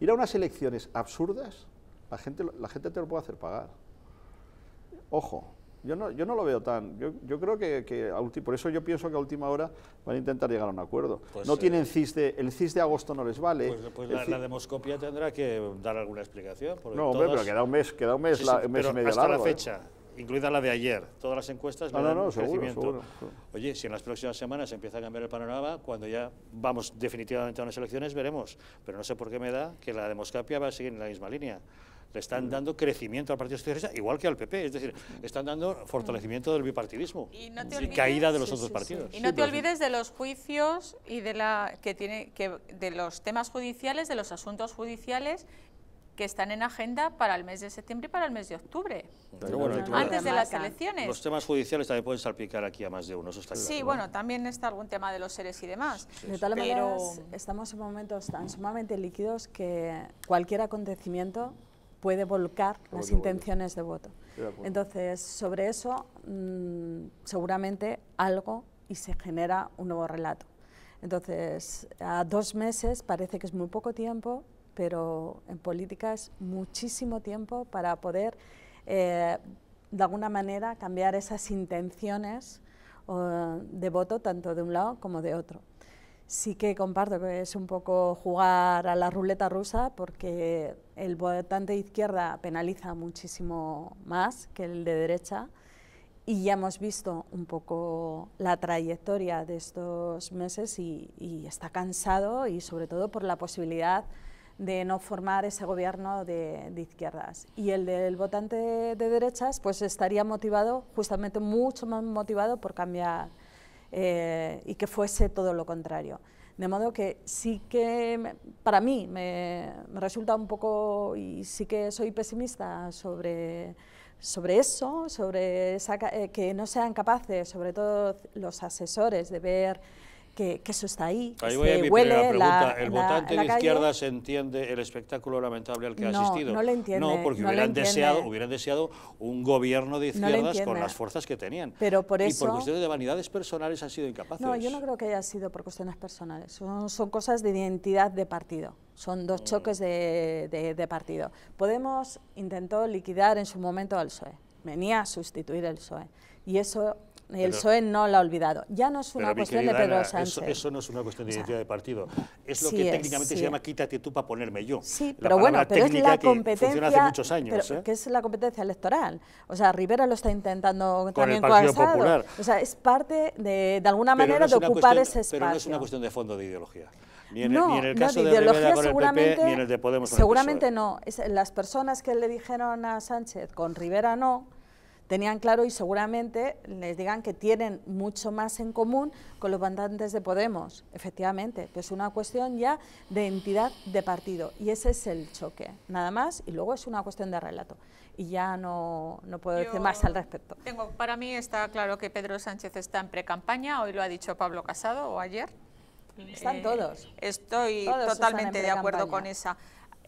Ir a unas elecciones absurdas, la gente, la gente te lo puede hacer pagar. Ojo, yo no, yo no lo veo tan. Yo, creo que, que por eso yo pienso que a última hora van a intentar llegar a un acuerdo. Pues, no tienen eh, CIS de, el CIS de agosto no les vale. Pues, pues la, demoscopia tendrá que dar alguna explicación. No, hombre, pero queda un mes, queda un mes, la, hasta la ¿eh? fecha. incluida la de ayer. Todas las encuestas no, no, no, Oye, si en las próximas semanas empieza a cambiar el panorama, cuando ya vamos definitivamente a unas elecciones, veremos. Pero no sé por qué me da que la demoscopia va a seguir en la misma línea le están mm. dando crecimiento al Partido Socialista, igual que al PP, es decir, están dando fortalecimiento del bipartidismo y, caída de los otros partidos. y no te olvides de los juicios y de, la, que tiene, que, de los temas judiciales, de los asuntos judiciales que están en agenda para el mes de septiembre y para el mes de octubre, antes de las elecciones. Los temas judiciales también pueden salpicar aquí a más de uno, Sí, bueno, también está algún tema de los seres y demás. de tal manera, estamos en momentos tan sumamente líquidos que cualquier acontecimiento puede volcar las intenciones de voto. Entonces, sobre eso mm, seguramente algo y se genera un nuevo relato. Entonces, a dos meses parece que es muy poco tiempo, pero en política es muchísimo tiempo para poder, eh, de alguna manera, cambiar esas intenciones eh, de voto tanto de un lado como de otro. Sí que comparto que es un poco jugar a la ruleta rusa porque el votante de izquierda penaliza muchísimo más que el de derecha y ya hemos visto un poco la trayectoria de estos meses y, está cansado y sobre todo por la posibilidad de no formar ese gobierno de, de izquierdas. Y el del votante de derechas pues estaría motivado, justamente mucho más motivado por cambiar eh, y que fuese todo lo contrario. De modo que sí que para mí me, resulta un poco, y sí que soy pesimista sobre, eso, sobre eh, que no sean capaces, sobre todo los asesores, de ver que, eso está ahí. Ahí voy a mi primera pregunta. ¿El votante de izquierdas entiende el espectáculo lamentable al que ha asistido? No, lo entiende. No, porque hubieran, deseado, hubieran deseado un gobierno de izquierdas con las fuerzas que tenían. Pero por y por cuestiones de vanidades personales han sido incapaces. No, yo no creo que haya sido por cuestiones personales. Son, cosas de identidad de partido. Son dos mm. choques de, partido. Podemos intentó liquidar en su momento al PSOE. Venía a sustituir al PSOE. Y eso pero, el PSOE no lo ha olvidado. Ya no es una cuestión de Pedro Sánchez. Eso, no es una cuestión de identidad de partido. Es lo que técnicamente se llama quítate tú para ponerme yo. Sí, la pero bueno, pero es la competencia. hace muchos años. Pero, ¿eh? es la competencia electoral. O sea, Rivera lo está intentando Con también el Partido O sea, es parte de, de alguna manera de ocupar ese espacio. Pero no es una cuestión de fondo de ideología. Ni en, no, el, ni caso no, de, ideología con el PP, ni en el de Podemos. E. seguramente no. las personas que le dijeron a Sánchez con Rivera no tenían claro y seguramente les digan que tienen mucho más en común con los bandantes de Podemos, efectivamente, que es una cuestión ya de entidad de partido y ese es el choque, nada más, y luego es una cuestión de relato y ya no, puedo decir más al respecto. para mí está claro que Pedro Sánchez está en precampaña, hoy lo ha dicho Pablo Casado o ayer. Están eh, todos. Estoy totalmente de acuerdo con esa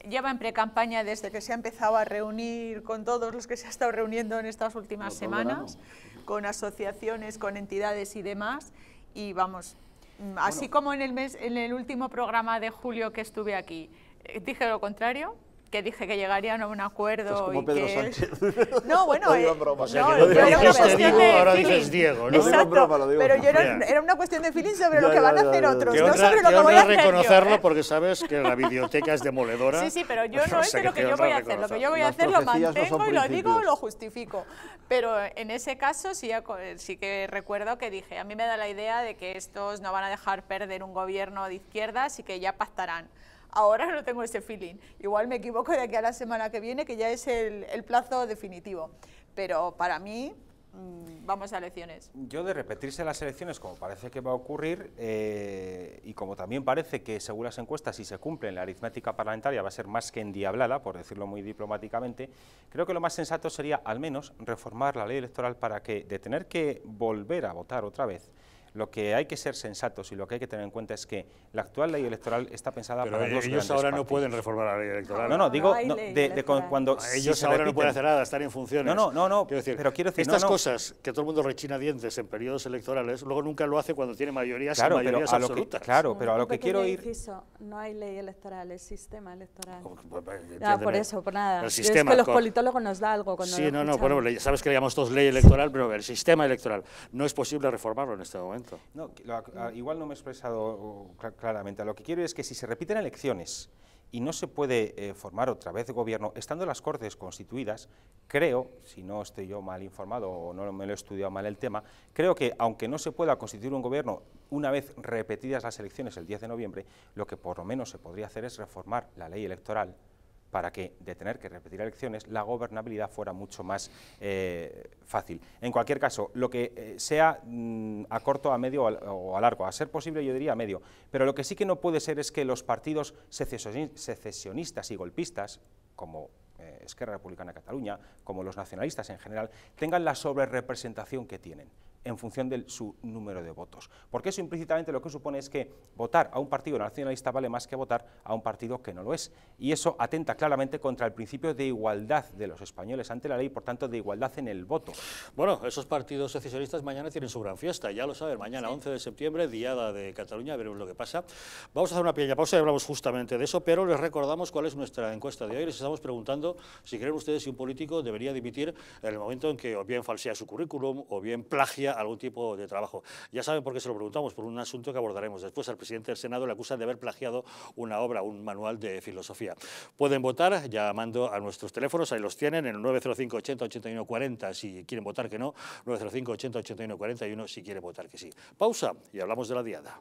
lleva en precampaña desde que se ha empezado a reunir con todos los que se ha estado reuniendo en estas últimas semanas, con asociaciones, con entidades y demás. Y vamos, mm, así como en el, mes, en el último programa de julio que estuve aquí, eh, dije lo contrario, que dije que llegarían a un acuerdo. como No, bueno, no, eh, digo broma, o Diego, ahora dices Diego, ¿no? digo broma, lo digo pero yo era, era, una cuestión de feeling sobre lo que van a hacer otros, no sobre lo que voy a hacer reconocerlo ¿eh? porque sabes que la biblioteca es demoledora. Sí, sí, pero yo no es lo que yo voy a hacer, lo que yo voy a hacer lo mantengo y lo digo lo justifico. Pero en ese caso sí, sí que recuerdo que dije, a mí me da la idea de que estos no van a dejar perder un gobierno de izquierdas y que ya pactarán. Ahora no tengo ese feeling. Igual me equivoco de aquí a la semana que viene, que ya es el, plazo definitivo. Pero para mí, mm, vamos a elecciones. Yo de repetirse las elecciones, como parece que va a ocurrir, eh, y como también parece que según las encuestas, si se cumple la aritmética parlamentaria, va a ser más que endiablada, por decirlo muy diplomáticamente, creo que lo más sensato sería al menos reformar la ley electoral para que, de tener que volver a votar otra vez, lo que hay que ser sensatos y lo que hay que tener en cuenta es que la actual ley electoral está pensada Pero para ellos, ellos ahora no pueden reformar la ley electoral. No, no, digo, de, cuando... Ellos ahora no pueden hacer nada, estar en funciones. No, no, no, quiero decir, pero quiero decir... Estas cosas que todo el mundo rechina dientes en periodos electorales, luego nunca lo hace cuando tiene mayorías, claro, mayorías absolutas. claro, pero a lo que quiero ir... no hay ley electoral, es sistema electoral. No, pues, pues, ah, por eso, por nada. es que los politólogos nos da algo cuando Sí, no, no, bueno, sabes que le llamamos todos ley electoral, pero el sistema electoral no es posible reformarlo en este momento. No, igual no me he expresado claramente. Lo que quiero es que si se repiten elecciones y no se puede eh, formar otra vez gobierno, estando las Cortes constituidas, creo, si no estoy yo mal informado o no me lo he estudiado mal el tema, creo que aunque no se pueda constituir un gobierno una vez repetidas las elecciones el 10 de noviembre, lo que por lo menos se podría hacer es reformar la ley electoral para que, de tener que repetir elecciones, la gobernabilidad fuera mucho más eh, fácil. En cualquier caso, lo que eh, sea mm, a corto, a medio o a, largo, a ser posible yo diría a medio, pero lo que sí que no puede ser es que los partidos secesionistas y golpistas, como eh, Esquerra Republicana de Cataluña, como los nacionalistas en general, tengan la sobrerepresentación que tienen en función de su número de votos. Porque eso implícitamente lo que supone es que votar a un partido nacionalista vale más que votar a un partido que no lo es. Y eso atenta claramente contra el principio de igualdad de los españoles ante la ley, por tanto, de igualdad en el voto. Bueno, esos partidos secesionistas mañana tienen su gran fiesta, ya lo saben, mañana 11 de septiembre, Diada de Cataluña, veremos lo que pasa. Vamos a hacer una pequeña pausa y hablamos justamente de eso, pero les recordamos cuál es nuestra encuesta de hoy. Les estamos preguntando si creen ustedes si un político debería dimitir en el momento en que o bien falsea su currículum o bien plagia algún tipo de trabajo. Ya saben por qué se lo preguntamos, por un asunto que abordaremos después. Al presidente del Senado le acusan de haber plagiado una obra, un manual de filosofía. Pueden votar llamando a nuestros teléfonos, ahí los tienen, en el 905 80 81 40 si quieren votar que no, 905 80 81 41 si quieren votar que sí. Pausa y hablamos de la diada.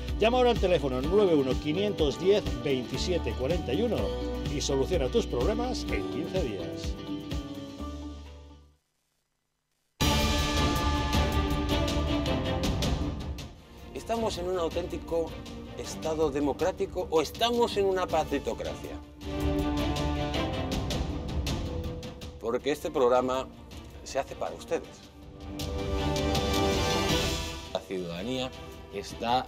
Llama ahora al teléfono 91-510-2741 y soluciona tus problemas en 15 días. ¿Estamos en un auténtico Estado democrático o estamos en una patritocracia? Porque este programa se hace para ustedes. La ciudadanía está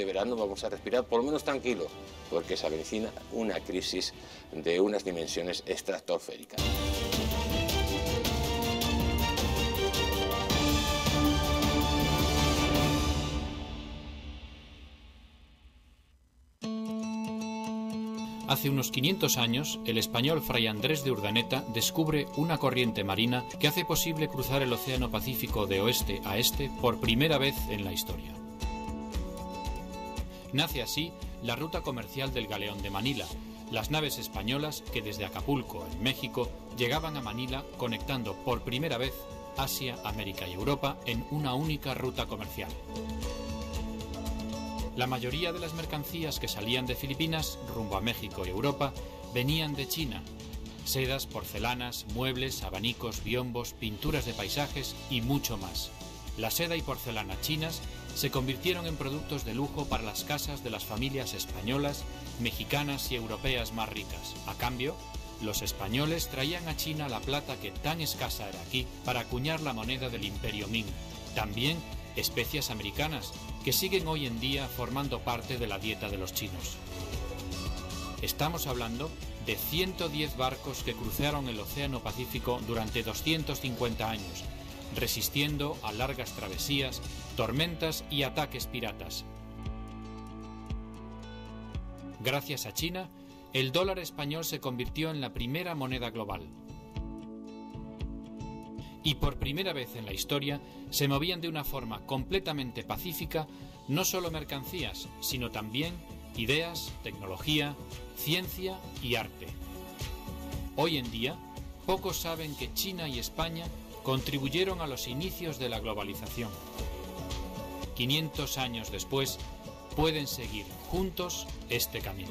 De este verano vamos a respirar por lo menos tranquilo, porque se avecina una crisis de unas dimensiones extractorféricas". Hace unos 500 años, el español Fray Andrés de Urdaneta descubre una corriente marina que hace posible cruzar el Océano Pacífico de oeste a este por primera vez en la historia. Nace así la ruta comercial del Galeón de Manila, las naves españolas que desde Acapulco, en México, llegaban a Manila conectando por primera vez Asia, América y Europa en una única ruta comercial. La mayoría de las mercancías que salían de Filipinas rumbo a México y Europa venían de China. Sedas, porcelanas, muebles, abanicos, biombos, pinturas de paisajes y mucho más. La seda y porcelana chinas se convirtieron en productos de lujo para las casas de las familias españolas, mexicanas y europeas más ricas. A cambio, los españoles traían a China la plata que tan escasa era aquí para acuñar la moneda del imperio Ming. También especias americanas que siguen hoy en día formando parte de la dieta de los chinos. Estamos hablando de 110 barcos que cruzaron el Océano Pacífico durante 250 años, resistiendo a largas travesías tormentas y ataques piratas. Gracias a China, el dólar español se convirtió en la primera moneda global. Y por primera vez en la historia se movían de una forma completamente pacífica no solo mercancías, sino también ideas, tecnología, ciencia y arte. Hoy en día, pocos saben que China y España contribuyeron a los inicios de la globalización. 500 años después, pueden seguir juntos este camino.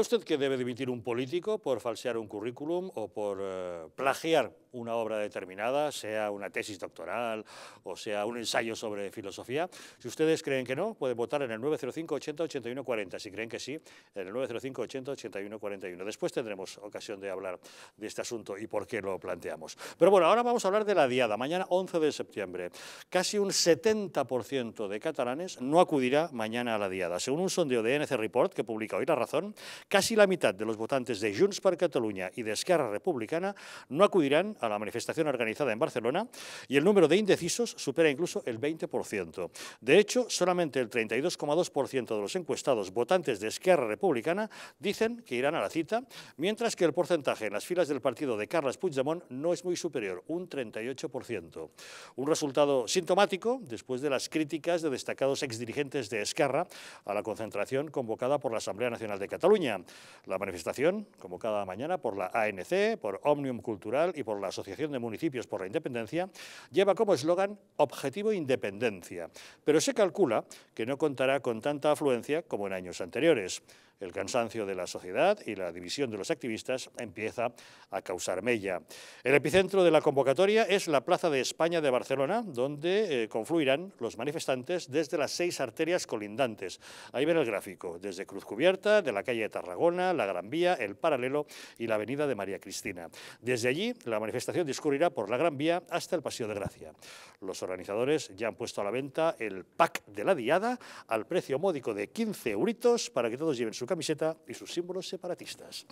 ¿Cree usted que debe dimitir un político por falsear un currículum o por eh, plagiar una obra determinada, sea una tesis doctoral o sea un ensayo sobre filosofía. Si ustedes creen que no, pueden votar en el 905 80 81 40. Si creen que sí, en el 905 80 81 41. Después tendremos ocasión de hablar de este asunto y por qué lo planteamos. Pero bueno, ahora vamos a hablar de la Diada. Mañana 11 de septiembre, casi un 70% de catalanes no acudirá mañana a la Diada. Según un sondeo de NC Report que publica hoy La Razón, casi la mitad de los votantes de Junts per Catalunya y de Esquerra Republicana no acudirán a la manifestación organizada en Barcelona y el número de indecisos supera incluso el 20%. De hecho, solamente el 32,2% de los encuestados votantes de Esquerra Republicana dicen que irán a la cita, mientras que el porcentaje en las filas del partido de Carles Puigdemont no es muy superior, un 38%. Un resultado sintomático después de las críticas de destacados exdirigentes de Esquerra a la concentración convocada por la Asamblea Nacional de Cataluña. La manifestación, convocada mañana por la ANC, por Omnium Cultural y por la Asociación de Municipios por la Independencia, lleva como eslogan Objetivo Independencia, pero se calcula que no contará con tanta afluencia como en años anteriores. El cansancio de la sociedad y la división de los activistas empieza a causar mella. El epicentro de la convocatoria es la Plaza de España de Barcelona, donde eh, confluirán los manifestantes desde las seis arterias colindantes. Ahí ven el gráfico, desde Cruz Cubierta, de la calle de Tarragona, la Gran Vía, el Paralelo y la Avenida de María Cristina. Desde allí, la manifestación discurrirá por la Gran Vía hasta el Paseo de Gracia. Los organizadores ya han puesto a la venta el pack de la diada al precio módico de 15 euritos para que todos lleven su camiseta y sus símbolos separatistas.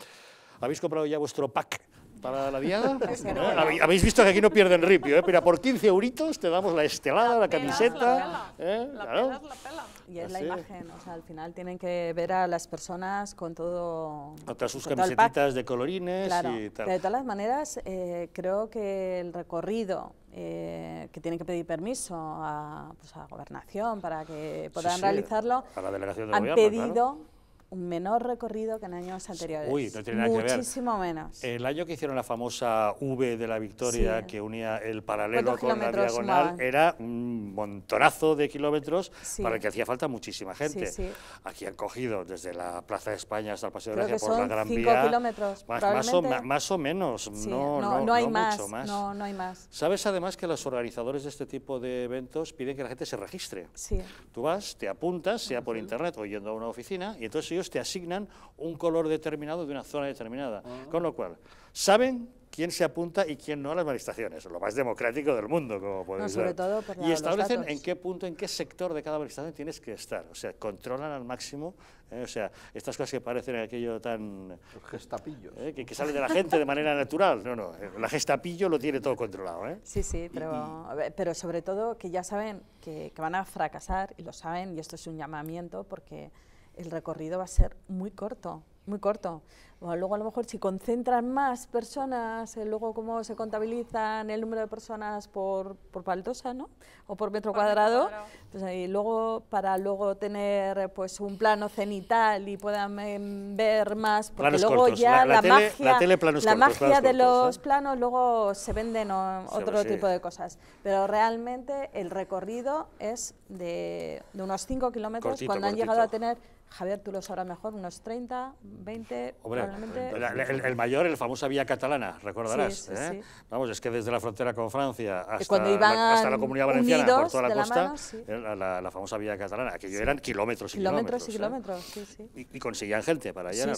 ¿Habéis comprado ya vuestro pack para la diada? Eh, habéis visto que aquí no pierden ripio, ¿eh? pero por 15 euritos te damos la estelada, la, camiseta. La eh, la, pela. Y es la imagen, o sea, al final tienen que ver a las personas con todo... Otras sus camisetas de colorines y tal. de todas las maneras, eh, creo que el recorrido que tienen que pedir permiso a, pues, la gobernación para que puedan realizarlo, han pedido un menor recorrido que en años anteriores. Uy, no tiene nada Muchísimo que ver. menos. El año que hicieron la famosa V de la Victoria, que unía el paralelo con la diagonal, era un montonazo de kilómetros para el que hacía falta muchísima gente. Aquí han cogido desde la Plaza de España hasta el Paseo de Gracia por la Gran Vía. kilómetros. Más, o, más, o, menos, no, no, hay no más, más. No, hay más. Sabes además que los organizadores de este tipo de eventos piden que la gente se registre. Tú vas, te apuntas, sea por internet o yendo a una oficina, y entonces te asignan un color determinado de una zona determinada. Ah. Con lo cual, saben quién se apunta y quién no a las manifestaciones, lo más democrático del mundo, como podéis ver. Todo y establecen en qué punto, en qué sector de cada manifestación tienes que estar, o sea, controlan al máximo, eh, o sea, estas cosas que parecen aquello tan... Los gestapillos. Eh, que, que, sale de la gente de manera natural, no, no, eh, la gestapillo lo tiene todo controlado, Sí, sí, pero, pero sobre todo que ya saben que, que van a fracasar, y lo saben, y esto es un llamamiento, porque el recorrido va a ser muy corto, muy corto. luego a lo mejor si concentran más personas, eh, luego cómo se contabilizan el número de personas por, por ¿no? O por metro cuadrado. y pues luego para luego tener eh, pues un plano cenital y puedan eh, ver más, porque luego ya la, magia, de los planos luego se venden otro tipo de cosas. Pero realmente el recorrido es de, unos 5 kilómetros cuando han llegado a tener Javier, tú lo sabrás mejor, unos 30, 20, probablemente. El, el, mayor, el famosa Vía Catalana, recordarás. ¿eh? Vamos, es que desde la frontera con Francia hasta, la, la Comunidad Valenciana, por toda la, costa, eh, la, famosa Vía Catalana, que eran kilómetros y kilómetros. kilómetros, y, ¿eh? sí, y, y conseguían gente para allá,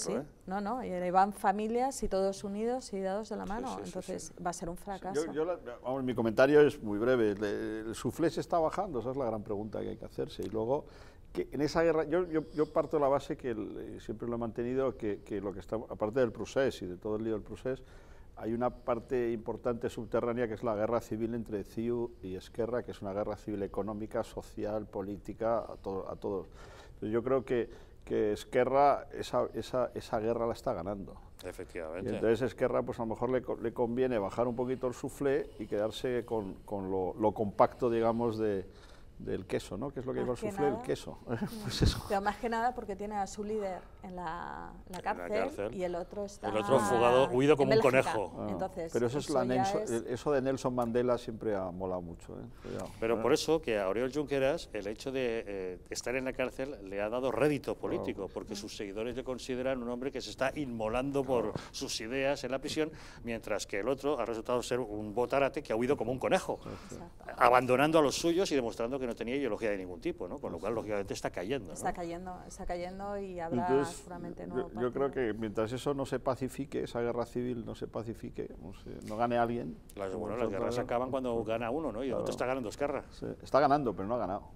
No, no, y van familias y todos unidos y dados de la mano, entonces va a ser un fracaso. Yo, vamos, mi comentario es muy breve, el, el se está bajando, esa es la gran pregunta que hay que hacerse, y luego que en esa guerra, yo, yo, yo, parto de la base que eh, siempre lo he mantenido, que, que, lo que está, aparte del proceso y de todo el lío del proceso, hay una parte importante subterránea que es la guerra civil entre CIU y Esquerra, que es una guerra civil económica, social, política, a, a todos. yo creo que, que Esquerra esa, esa, esa guerra la está ganando. Efectivamente. entonces Esquerra, pues a lo mejor le, le, conviene bajar un poquito el suflé y quedarse con, con lo compacto, digamos, de, del queso, ¿no? Que es lo que lleva el sufrir el queso. Pues pero más que nada porque tiene a su líder en la, cárcel, y el otro está... El otro fugado, huido como un conejo. Ah. pero eso, es, eh, eso de Nelson Mandela siempre ha molado mucho. ¿eh? pero ah. por eso que a Oriol Junqueras el hecho de eh, estar en la cárcel le ha dado rédito político, porque sus seguidores le consideran un hombre que se está inmolando por sus ideas en la prisión, mientras que el otro ha resultado ser un botarate que ha huido como un conejo, abandonando a los suyos y demostrando que no tenía ideología de ningún tipo, ¿no? Con lo cual, lógicamente, está cayendo. Está cayendo, está cayendo y habrá seguramente nuevo yo, creo que mientras eso no se pacifique, esa guerra civil no se pacifique, no, gane alguien... bueno, las guerras acaban cuando gana uno, ¿no? Y el otro está ganando Escarra. está ganando, pero no ha ganado.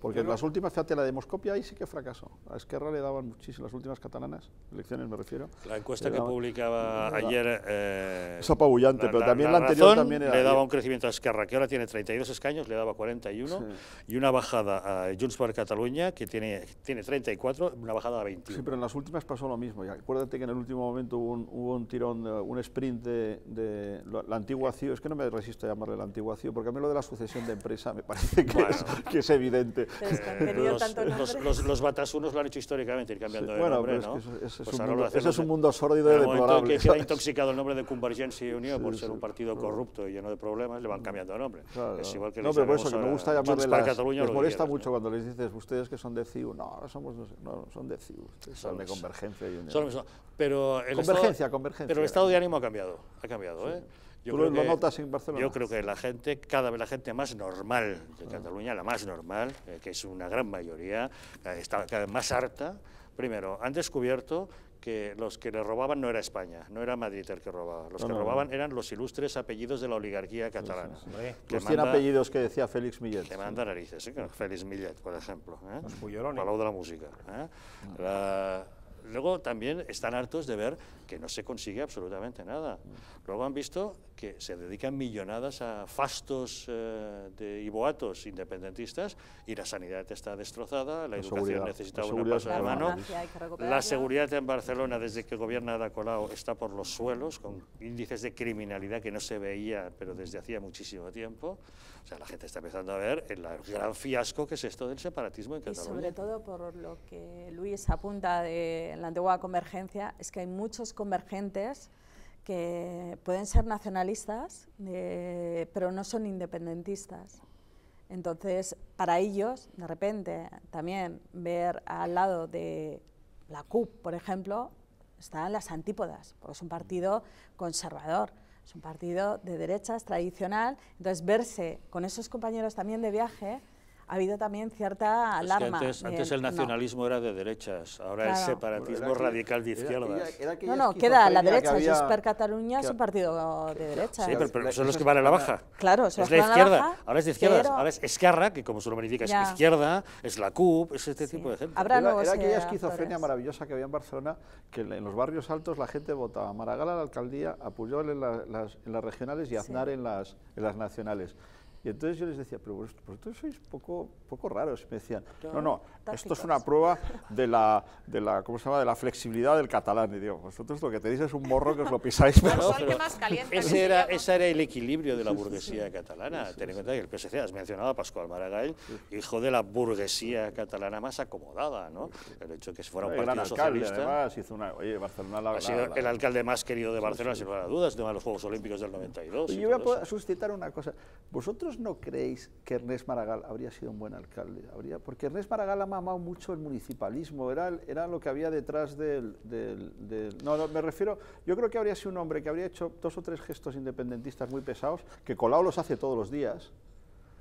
Porque en las últimas, fíjate, la demoscopia ahí sí que fracasó. A Esquerra le daban muchísimas, las últimas catalanas, elecciones me refiero. La encuesta que publicaba ayer... Eh, es apabullante, pero también la, anterior también Le daba un crecimiento a Esquerra, que ahora tiene 32 escaños, le daba 41, y una bajada a Junts per Cataluña, que tiene, tiene 34, una bajada a 20. Sí, pero en las últimas pasó lo mismo. Y acuérdate que en el último momento hubo un, tirón, eh, un sprint de, la antigua CIO, es que no me resisto a llamarle la antigua CIO, porque a mí lo de la sucesión de empresa me parece que, es, que evidente. Eh, los, los, los, batasunos lo han hecho históricamente, ir cambiando de nombre, ¿no? es pues es un mundo, es un sórdido y deplorable. que queda intoxicado el nombre de Convergencia y Unión por ser un partido corrupto y lleno de problemas, le van cambiando de nombre. es igual que no, pero por eso que me gusta llamarle las, molesta mucho cuando les dices, ustedes que son de CIU. No, no somos, no, son de CIU, son de Convergencia y Unión. Pero el convergencia, convergencia. Pero el estado de ánimo ha cambiado, ha cambiado, ¿eh? Yo creo que, notas en Barcelona? Yo creo que la gente, cada vez la gente más normal de Cataluña, la más normal, eh, que es una gran mayoría, eh, está cada vez más harta. Primero, han descubierto que los que le robaban no era España, no era Madrid el que robaba. Los que robaban eran los ilustres apellidos de la oligarquía catalana. Que los 100 apellidos que decía Félix Millet. Te manda narices, ¿eh? Félix Millet, por ejemplo. ¿eh? Los Palau de la música. Ah luego también están hartos de ver que no se consigue absolutamente nada. Luego han visto que se dedican millonadas a fastos eh, de, y boatos independentistas y la sanidad está destrozada, la, educación necesita un pasada de mano, la seguridad en Barcelona desde que gobierna Ada está por los suelos, con índices de criminalidad que no se veía, pero desde hacía muchísimo tiempo. O sea, la gente está empezando a ver el gran fiasco que es esto del separatismo en Cataluña. Y sobre todo por lo que Luis apunta de la antigua convergencia, es que hay muchos convergentes que pueden ser nacionalistas, eh, pero no son independentistas. Entonces, para ellos, de repente, también ver al lado de la CUP, por ejemplo, están las antípodas, porque es un partido conservador es un partido de derechas tradicional, entonces verse con esos compañeros también de viaje ha habido también cierta alarma. antes, el nacionalismo era de derechas, ahora el separatismo radical de izquierdas. no, no, queda la derecha. Había... per Cataluña es un partido de derechas. Sí, pero, son los que van a la baja. Claro, son es la izquierda. La baja, ahora es de izquierdas. Ahora es Esquerra, que como su nombre indica es izquierda, es la CUP, es este tipo de gente. Habrá era, aquella eh, esquizofrenia maravillosa que había en Barcelona, que en los barrios altos la gente votaba a Maragall a la alcaldía, a Puyol en, las, regionales y a Aznar en, las, en las nacionales. Y entonces yo les decía, pero vosotros sois poco, poco raros. Y me decían, no, no, esto es una prueba de la, de la, ¿cómo se llama? de la flexibilidad del catalán. Y digo, vosotros lo que tenéis es un morro que os lo pisáis. más ese, era, ese era el equilibrio de la burguesía catalana. Ten en cuenta que el PSC, has mencionado a Pascual Maragall, hijo de la burguesía catalana más acomodada, ¿no? El hecho de que fuera un partido socialista. además, hizo una, el alcalde más querido de Barcelona, sin lugar a dudas, de los Juegos Olímpicos del 92. Y yo voy a suscitar una cosa. Vosotros no creéis que Ernest Maragall habría sido un buen alcalde? ¿Habría? Porque Ernest Maragall ha mamado mucho el municipalismo, era, era lo que había detrás del, No, no, me refiero, yo creo que habría sido un hombre que habría hecho dos o tres gestos independentistas muy pesados, que Colau los hace todos los días,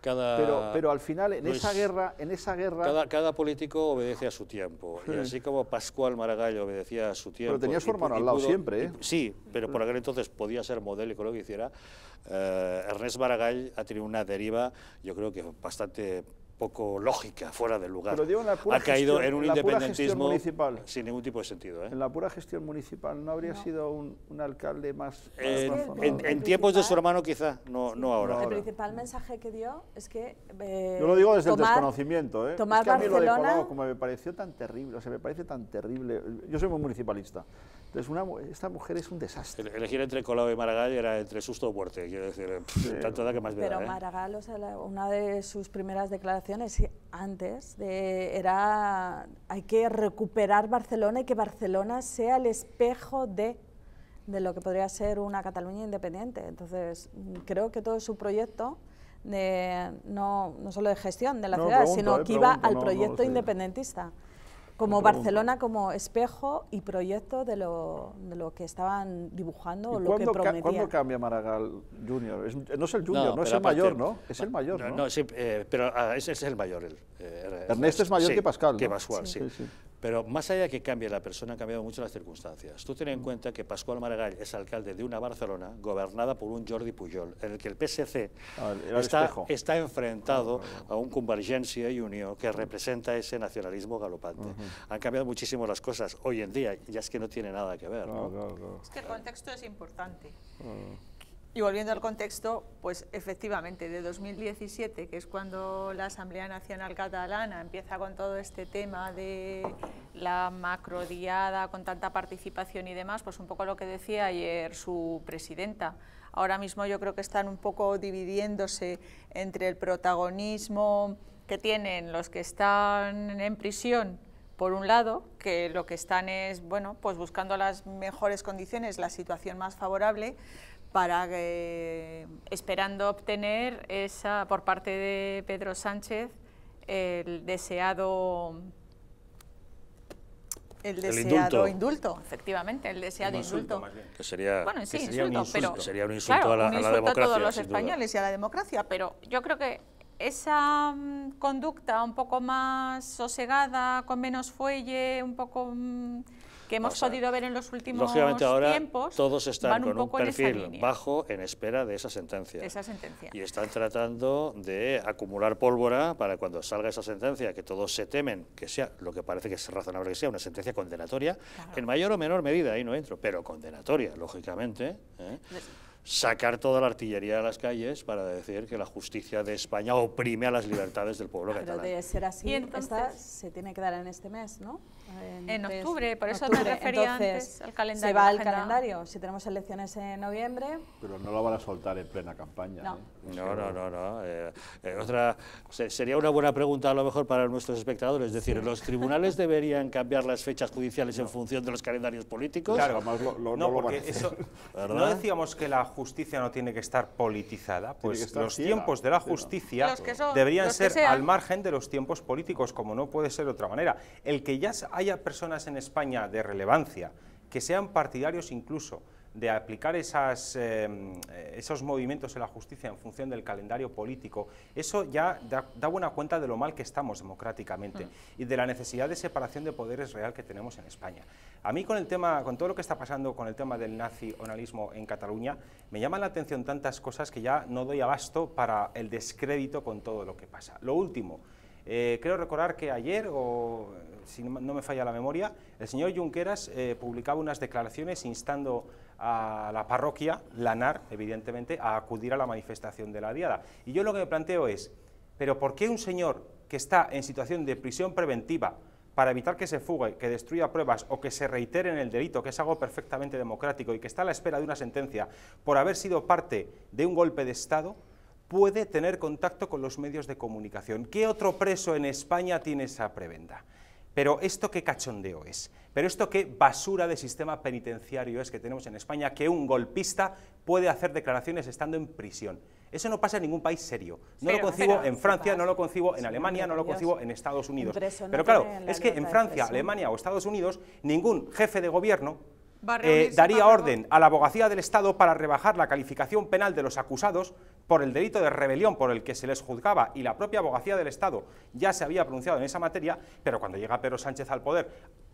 pero, pero al final, en, pues esa guerra, en esa guerra... Cada, político obedece a su tiempo. Y hmm. así como Pascual Maragall obedecía a su tiempo... Pero tenía su hermano al lado siempre, ¿eh? sí, pero por hmm. aquel entonces podía ser modelo y lo que hiciera. Eh, Ernest Maragall ha tenido una deriva, yo creo que bastante poco lógica, fuera del lugar. ha caído en un independentismo municipal, sin ningún tipo de sentido. ¿eh? En la pura gestión municipal no habría sido un, alcalde más... en, tiempos de su hermano quizá, no, no, ahora. El principal mensaje que dio es que... Eh, yo lo digo desde el desconocimiento. ¿eh? que a como me pareció tan terrible, o me parece tan terrible. Yo soy muy municipalista. Entonces, una, esta mujer es un desastre. Elegir entre Colau y Maragall era entre susto o muerte, quiero decir. Tanto da que más Pero ¿eh? Maragall, una de sus primeras declaraciones antes, era, hay que recuperar Barcelona y que Barcelona sea el espejo de, lo que podría ser una Cataluña independiente. Entonces, creo que todo su proyecto, no, no solo de gestión de la ciudad, sino eh, que iba al proyecto independentista. Como Barcelona como espejo y proyecto de lo, de lo que estaban dibujando o lo que prometían. ¿Cuándo cambia Maragall Junior? no es el Junior, no, es el mayor, ¿no? Es el mayor, ¿no? No, sí, eh, pero ah, es, el mayor. Eh, Ernesto es mayor que Pascal. Que Pascual, sí. Pero más allá de que cambie la persona, han cambiado mucho las circunstancias. Tú ten en cuenta que Pascual Maragall es alcalde de una Barcelona gobernada por un Jordi Pujol, en el que el PSC ah, está, enfrentado ah, a un Convergencia y Unión que representa ese nacionalismo galopante. Han cambiado muchísimo las cosas hoy en día, ya es que no tiene nada que ver. Es que el contexto es importante. Ah. Y volviendo al contexto, pues efectivamente, de 2017, que es cuando la Asamblea Nacional Catalana empieza con todo este tema de la macrodiada, con tanta participación y demás, pues un poco lo que decía ayer su presidenta. Ahora mismo yo creo que están un poco dividiéndose entre el protagonismo que tienen los que están en prisión, por un lado, que lo que están es, bueno, pues buscando las mejores condiciones, la situación más favorable, para eh, esperando obtener esa por parte de Pedro Sánchez el deseado el indulto. efectivamente, el deseado insulto, indulto. Que sería, bueno, sería un insulto, a, la, a democracia. todos los españoles y a la democracia, pero yo creo que esa mm, conducta un poco más sosegada, con menos fuelle, un poco... Mm, que hemos podido ver en los últimos lógicamente ahora tiempos, todos están con un, perfil bajo en espera de esa sentencia. Esa sentencia. Y están tratando de acumular pólvora para cuando salga esa sentencia, que todos se temen que sea, lo que parece que es razonable que sea, una sentencia condenatoria, en mayor o menor medida, ahí no entro, pero condenatoria, lógicamente. ¿eh? sacar toda la artillería a las calles para decir que la justicia de España oprime a las libertades del pueblo catalán. catalán. De ser así, entonces, se tiene que dar en este mes, ¿no? En, octubre, por eso octubre. me refería antes al calendario. Se va al calendario, si tenemos elecciones en noviembre. Pero no lo van a soltar en plena campaña. No, ¿eh? no, no, no. Eh, eh, otra, sería una buena pregunta a lo mejor para nuestros espectadores. Es decir, ¿los tribunales deberían cambiar las fechas judiciales en función de los calendarios políticos? Claro, más lo, no, ¿No decíamos que la justicia no tiene que estar politizada? Pues los tiempos de la justicia deberían ser al margen de los tiempos políticos, como no puede ser de otra manera. El que ya haya personas en España de relevancia que sean partidarios incluso de aplicar esas, em, esos movimientos en la justicia en función del calendario político, eso ya da, buena cuenta de lo mal que estamos democráticamente mm. y de la necesidad de separación de poderes real que tenemos en España. A mí con el tema, con todo lo que está pasando con el tema del nacionalismo en Cataluña, me llaman la atención tantas cosas que ya no doy abasto para el descrédito con todo lo que pasa. Lo último, eh, creo recordar que ayer, o si no me falla la memoria, el señor Junqueras eh, publicaba unas declaraciones instando a la parroquia, Lanar, evidentemente, a acudir a la manifestación de la diada. Y yo lo que me planteo es, ¿pero por qué un señor que está en situación de prisión preventiva, para evitar que se fugue, que destruya pruebas o que se reitere en el delito, que es algo perfectamente democrático y que está a la espera de una sentencia por haber sido parte de un golpe de Estado, puede tener contacto con los medios de comunicación. ¿Qué otro preso en España tiene esa prebenda? Pero esto qué cachondeo es, pero esto qué basura de sistema penitenciario es que tenemos en España, que un golpista puede hacer declaraciones estando en prisión. Eso no pasa en ningún país serio. No lo concibo en Francia, no lo concibo en Alemania, no lo concibo en Estados Unidos. Pero claro, es que en Francia, Alemania o Estados Unidos, ningún jefe de gobierno eh, daría orden a la abogacía del Estado para rebajar la calificación penal de los acusados por el delito de rebelión por el que se les juzgaba y la propia abogacía del Estado ya se había pronunciado en esa materia, pero cuando llega Pedro Sánchez al poder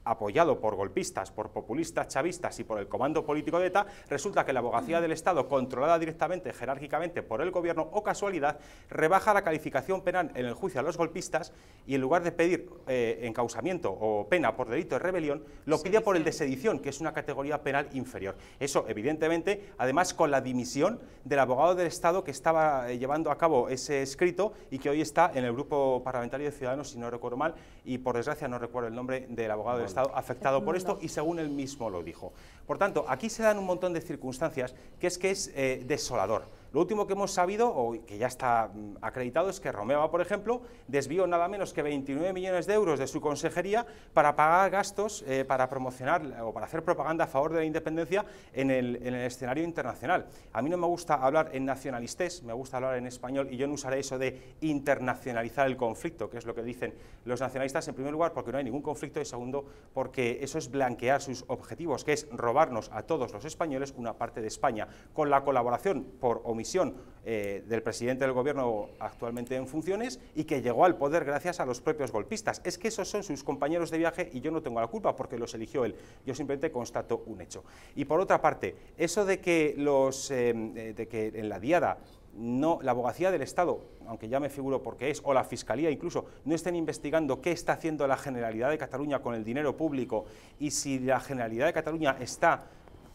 apoyado por golpistas, por populistas chavistas y por el comando político de ETA, resulta que la abogacía del Estado, controlada directamente, jerárquicamente por el gobierno o casualidad, rebaja la calificación penal en el juicio a los golpistas y en lugar de pedir eh, encausamiento o pena por delito de rebelión, lo pide por el de sedición, que es una categoría penal inferior. Eso, evidentemente, además con la dimisión del abogado del Estado que estaba eh, llevando a cabo ese escrito y que hoy está en el grupo parlamentario de Ciudadanos, si no recuerdo mal, y por desgracia no recuerdo el nombre del abogado del Estado afectado por esto y según él mismo lo dijo. Por tanto, aquí se dan un montón de circunstancias que es que es eh, desolador. Lo último que hemos sabido, o que ya está mm, acreditado, es que Romeva, por ejemplo, desvió nada menos que 29 millones de euros de su consejería para pagar gastos eh, para promocionar o para hacer propaganda a favor de la independencia en el, en el escenario internacional. A mí no me gusta hablar en nacionalistés, me gusta hablar en español y yo no usaré eso de internacionalizar el conflicto, que es lo que dicen los nacionalistas, en primer lugar porque no hay ningún conflicto y segundo porque eso es blanquear sus objetivos, que es robarnos a todos los españoles una parte de España, con la colaboración por comisión eh, del presidente del gobierno actualmente en funciones y que llegó al poder gracias a los propios golpistas. Es que esos son sus compañeros de viaje y yo no tengo la culpa porque los eligió él. Yo simplemente constato un hecho. Y por otra parte, eso de que, los, eh, eh, de que en la diada no, la abogacía del Estado, aunque ya me figuro por qué es, o la Fiscalía incluso, no estén investigando qué está haciendo la Generalidad de Cataluña con el dinero público y si la Generalidad de Cataluña está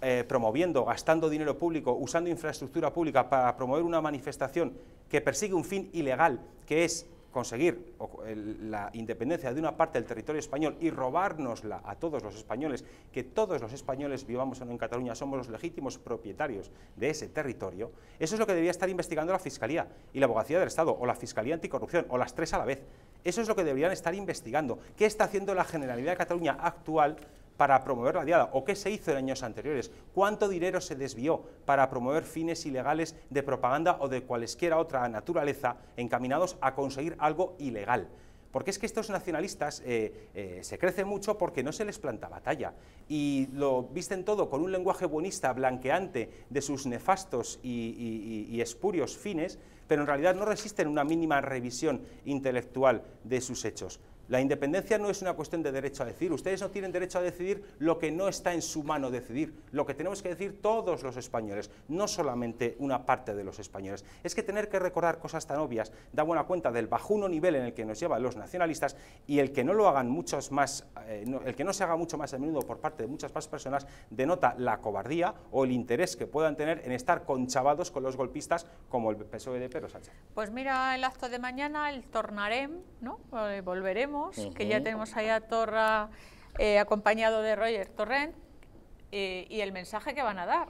eh, promoviendo, gastando dinero público, usando infraestructura pública para promover una manifestación que persigue un fin ilegal, que es conseguir la independencia de una parte del territorio español y robárnosla a todos los españoles, que todos los españoles, vivamos en Cataluña, somos los legítimos propietarios de ese territorio, eso es lo que debería estar investigando la Fiscalía y la Abogacía del Estado, o la Fiscalía Anticorrupción, o las tres a la vez. Eso es lo que deberían estar investigando. ¿Qué está haciendo la Generalidad de Cataluña actual para promover la diada o qué se hizo en años anteriores, cuánto dinero se desvió para promover fines ilegales de propaganda o de cualesquiera otra naturaleza encaminados a conseguir algo ilegal. Porque es que estos nacionalistas eh, eh, se crecen mucho porque no se les planta batalla y lo visten todo con un lenguaje buenista blanqueante de sus nefastos y, espurios fines, pero en realidad no resisten una mínima revisión intelectual de sus hechos. La independencia no es una cuestión de derecho a decidir. Ustedes no tienen derecho a decidir lo que no está en su mano decidir. Lo que tenemos que decir todos los españoles, no solamente una parte de los españoles. Es que tener que recordar cosas tan obvias da buena cuenta del bajuno nivel en el que nos llevan los nacionalistas y el que no lo hagan muchos más, eh, el que no se haga mucho más a menudo por parte de muchas más personas denota la cobardía o el interés que puedan tener en estar conchavados con los golpistas como el PSOE de Pedro Sánchez. Pues mira el acto de mañana, el tornarem, ¿no? Eh, volveremos que ya tenemos ahí a Torra eh, acompañado de Roger Torrent, eh, y el mensaje que van a dar.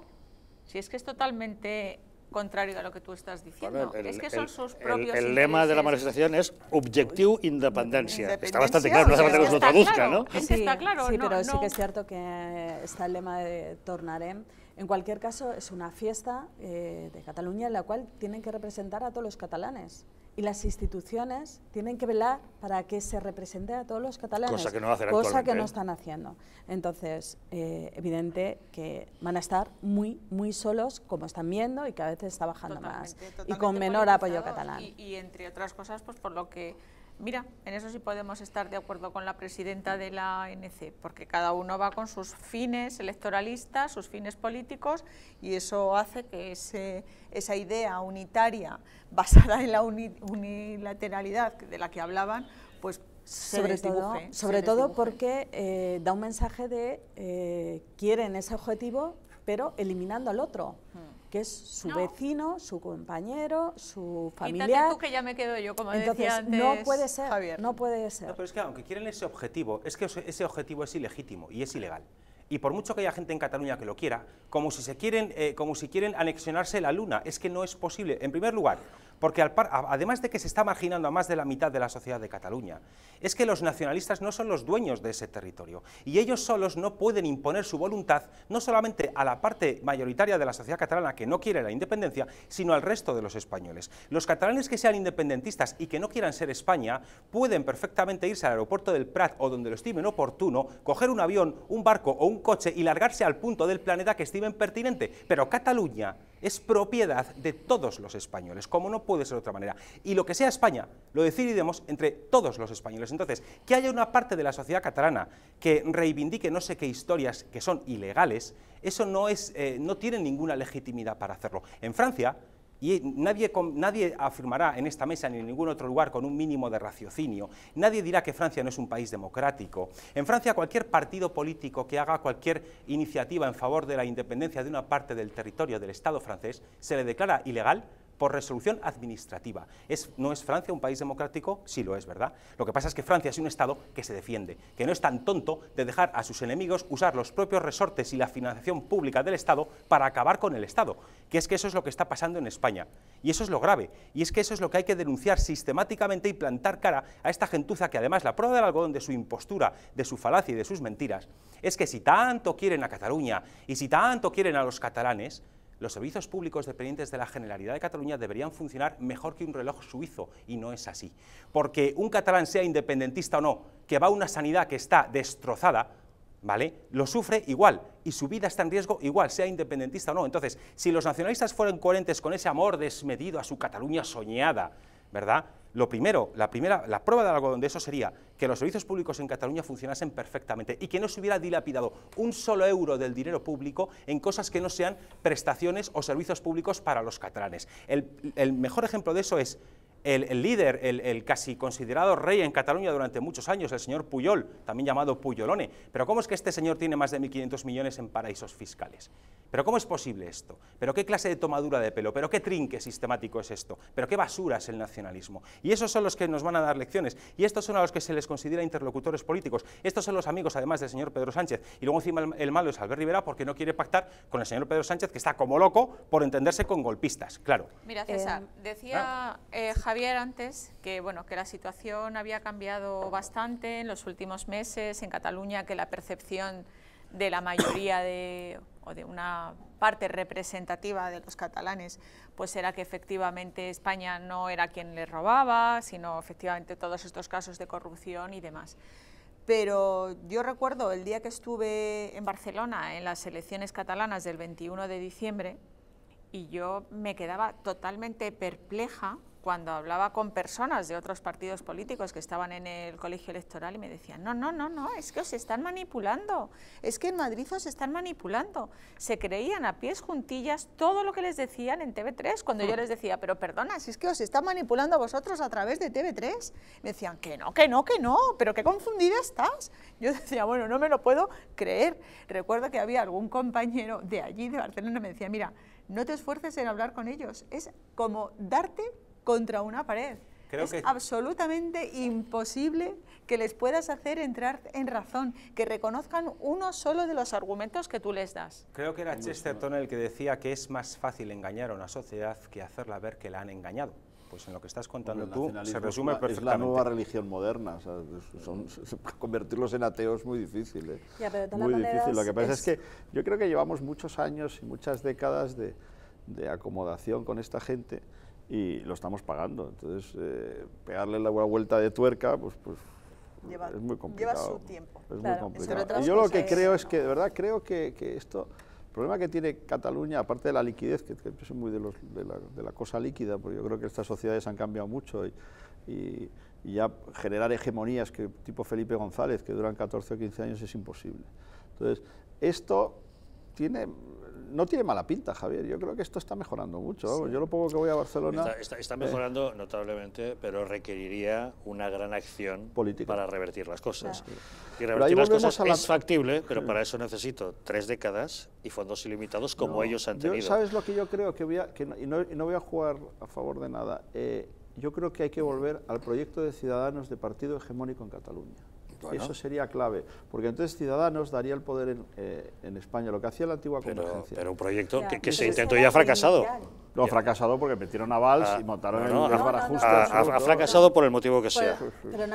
Si es que es totalmente contrario a lo que tú estás diciendo. es que son sus propios. El, el lema de la manifestación es Objectiu Independencia. Está bastante claro, no hace falta que nos lo traduzca, ¿no? está claro, sí, pero sí que es cierto que está el lema de Tornarem. En cualquier caso, es una fiesta eh, de Cataluña en la cual tienen que representar a todos los catalanes y las instituciones tienen que velar para que se represente a todos los catalanes. Cosa que no están haciendo. Entonces, eh, evidente que van a estar muy, muy solos, como están viendo, y que a veces está bajando más. y con menor apoyo catalán. Y, y, entre otras cosas, pues por lo que Mira, en eso sí podemos estar de acuerdo con la presidenta de la ANC, porque cada uno va con sus fines electoralistas, sus fines políticos, y eso hace que esa idea unitaria basada en la unilateralidad de la que hablaban, pues se sobre todo, sobre todo porque eh, da un mensaje de eh, quieren ese objetivo, pero eliminando al otro. Mm que es su vecino, su compañero, su familiar. tú que ya me quedo yo, como no puede ser, no puede ser. No, pero es que aunque quieren ese objetivo, es que ese objetivo es ilegítimo y es ilegal. Y por mucho que haya gente en Cataluña que lo quiera, como si, se quieren, eh, como si quieren anexionarse la luna, es que no es posible. En primer lugar, porque además de que se está marginando a más de la mitad de la sociedad de Cataluña, es que los nacionalistas no son los dueños de ese territorio y ellos solos no pueden imponer su voluntad no solamente a la parte mayoritaria de la sociedad catalana que no quiere la independencia, sino al resto de los españoles. Los catalanes que sean independentistas y que no quieran ser España pueden perfectamente irse al aeropuerto del Prat o donde lo estimen oportuno, coger un avión, un barco o un coche y largarse al punto del planeta que estimen pertinente. Pero Cataluña es propiedad de todos los españoles, como no puede ser de otra manera. Y lo que sea España lo decidiremos entre todos los españoles. Entonces, que haya una parte de la sociedad catalana que reivindique no sé qué historias que son ilegales, eso no, es, eh, no tiene ninguna legitimidad para hacerlo. En Francia, y nadie, afirmará en esta mesa ni en ningún otro lugar con un mínimo de raciocinio, nadie dirá que Francia no es un país democrático. En Francia cualquier partido político que haga cualquier iniciativa en favor de la independencia de una parte del territorio del Estado francés se le declara ilegal por resolución administrativa. Es, ¿No es Francia un país democrático? Sí lo es, ¿verdad? Lo que pasa es que Francia es un Estado que se defiende, que no es tan tonto de dejar a sus enemigos usar los propios resortes y la financiación pública del Estado para acabar con el Estado, que es que eso es lo que está pasando en España. Y eso es lo grave, y es que eso es lo que hay que denunciar sistemáticamente y plantar cara a esta gentuza que además la prueba del algodón de su impostura, de su falacia y de sus mentiras, es que si tanto quieren a Cataluña y si tanto quieren a los catalanes, los servicios públicos dependientes de la Generalidad de Cataluña deberían funcionar mejor que un reloj suizo, y no es así. Porque un catalán, sea independentista o no, que va a una sanidad que está destrozada, ¿vale? Lo sufre igual y su vida está en riesgo igual, sea independentista o no. Entonces, si los nacionalistas fueran coherentes con ese amor desmedido a su Cataluña soñada, ¿verdad? Lo primero, la, primera, la prueba de algodón de eso sería que los servicios públicos en Cataluña funcionasen perfectamente y que no se hubiera dilapidado un solo euro del dinero público en cosas que no sean prestaciones o servicios públicos para los catalanes. el mejor ejemplo de eso es el, líder, el, casi considerado rey en Cataluña durante muchos años, el señor Puyol, también llamado Puyolone. Pero ¿cómo es que este señor tiene más de 1.500 millones en paraísos fiscales? ¿Pero cómo es posible esto? ¿Pero qué clase de tomadura de pelo? ¿Pero qué trinque sistemático es esto? ¿Pero qué basura es el nacionalismo? Y esos son los que nos van a dar lecciones. Y estos son a los que se les considera interlocutores políticos. Estos son los amigos, además, del señor Pedro Sánchez. Y luego encima el, malo es Albert Rivera porque no quiere pactar con el señor Pedro Sánchez, que está como loco por entenderse con golpistas, claro. Mira, César, eh, decía ah. eh, Javier antes que, bueno, que la situación había cambiado bastante en los últimos meses en Cataluña, que la percepción de la mayoría o de una parte representativa de los catalanes, pues era que efectivamente España no era quien les robaba, sino efectivamente todos estos casos de corrupción y demás. Pero yo recuerdo el día que estuve en Barcelona en las elecciones catalanas del 21 de diciembre y yo me quedaba totalmente perpleja cuando hablaba con personas de otros partidos políticos que estaban en el colegio electoral y me decían, no, no, no, no, es que os están manipulando, es que en Madrid os están manipulando. Se creían a pies juntillas todo lo que les decían en TV3, cuando yo hmm. les decía, pero perdona, si es que os están manipulando a vosotros a través de TV3. Me decían, que no, que no, que no, pero qué confundida estás. Yo decía, bueno, no me lo puedo creer. Recuerdo que había algún compañero de allí, de Barcelona, me decía, mira, no te esfuerces en hablar con ellos, es como darte contra una pared. es absolutamente imposible que les puedas hacer entrar en razón, que reconozcan uno solo de los argumentos que tú les das. Creo que era Chesterton el que decía que es más fácil engañar a una sociedad que hacerla ver que la han engañado. Pues en lo que estás contando tú se resume perfectamente. Es la nueva religión moderna. convertirlos en ateos es muy difícil. ¿eh? muy difícil. Lo que pasa es... que yo creo que llevamos muchos años y muchas décadas de acomodación con esta gente y lo estamos pagando. Entonces, eh, pegarle la vuelta de tuerca, pues, pues lleva, es muy complicado. Lleva su tiempo. Es muy complicado. Y yo lo que creo es que, de verdad, creo que, esto... El problema que tiene Cataluña, aparte de la liquidez, que, es muy de, la, cosa líquida, porque yo creo que estas sociedades han cambiado mucho y, ya generar hegemonías que, tipo Felipe González, que duran 14 o 15 años, es imposible. Entonces, esto tiene no tiene mala pinta, Javier. Yo creo que esto está mejorando mucho. Yo lo pongo que voy a Barcelona... Está, eh, mejorando notablemente, pero requeriría una gran acción Política. para revertir las cosas. Y revertir las cosas es factible, pero para eso necesito tres décadas y fondos ilimitados como ellos han tenido. ¿Sabes lo que yo creo? que, voy y, no, voy a jugar a favor de nada. Eh, yo creo que hay que volver al proyecto de Ciudadanos de Partido Hegemónico en Cataluña. Eso sería clave, porque entonces Ciudadanos daría el poder en, eh, España, lo que hacía la antigua convergencia. Pero un proyecto que, se intentó y ha fracasado. No, ha fracasado porque metieron a Valls ah, y montaron en el, barajusto. Ha, fracasado por el motivo que sea. Pero,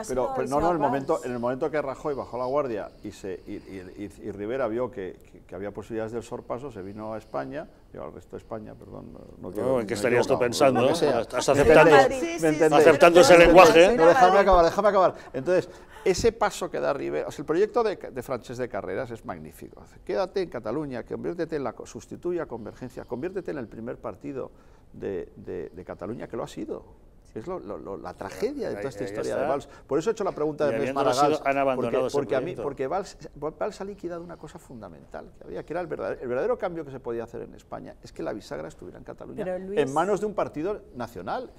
no, no, en el, momento, en el momento que Rajoy bajó la guardia y, se, y, y, Rivera vio que, que había posibilidades del sorpaso, se vino a España, yo al resto de España, perdón. No, quiero, ¿En qué estarías tú pensando? Estás aceptando, aceptando ese lenguaje. No, déjame acabar, déjame acabar. Entonces, ese paso que da Rivera, o sea, el proyecto de, de de Carreras es magnífico. Quédate en Cataluña, conviértete en la, sustituye Convergencia, conviértete en el primer partido de Cataluña que lo ha sido es lo, la tragedia de toda esta historia de Valls. Por eso he hecho la pregunta de Luis Maragall, porque, porque a mí, porque Valls, ha liquidado una cosa fundamental que había, que era el verdadero, el verdadero, cambio que se podía hacer en España, es que la bisagra estuviera en Cataluña, en manos de un partido nacional.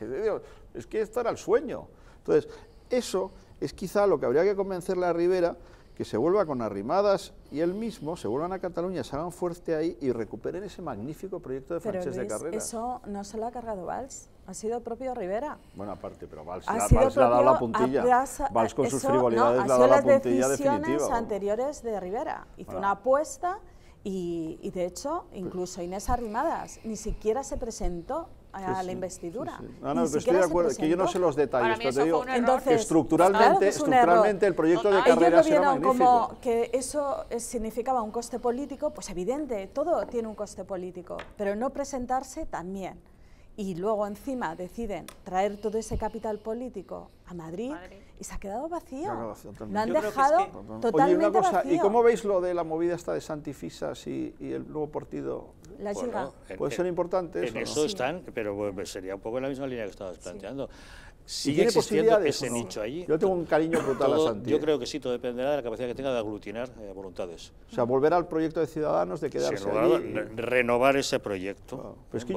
Es que esto era el sueño. Entonces, eso es quizá lo que habría que convencerle a Rivera, que se vuelva con arrimadas y él mismo, se vuelvan a Cataluña, se hagan fuerte ahí y recuperen ese magnífico proyecto de Francesc de Carrera. Eso no se lo ha cargado Valls. Ha sido el propio Rivera. Bueno, aparte, pero Valls, ha le ha dado la puntilla. Valls con sus frivolidades le ha dado la puntilla definitiva. las decisiones anteriores de Rivera. Hizo una apuesta y, de hecho, incluso Inés Arrimadas ni siquiera se presentó a la investidura. No, no, estoy de acuerdo, que yo no sé los detalles, pero yo Entonces, estructuralmente, estructuralmente el proyecto de carrera Ellos magnífico. como que eso eh, significaba un coste político, pues evidente, todo tiene un coste político, pero no presentarse también y luego encima deciden traer todo ese capital político a Madrid, y se ha quedado vacío. lo han dejado totalmente vacío. ¿Y cómo veis lo de la movida esta de Santifisas y, el nuevo partido? La ¿Puede ser importante en eso? están, pero pues, sería un poco en la misma línea que estabas planteando sigue existiendo ese nicho allí. Yo tengo un cariño brutal a Santi. Yo ¿eh? creo que sí, todo dependerá de la capacidad que tenga de aglutinar eh, voluntades. O sea, volver al proyecto de Ciudadanos, de quedarse allí Renovar ese proyecto,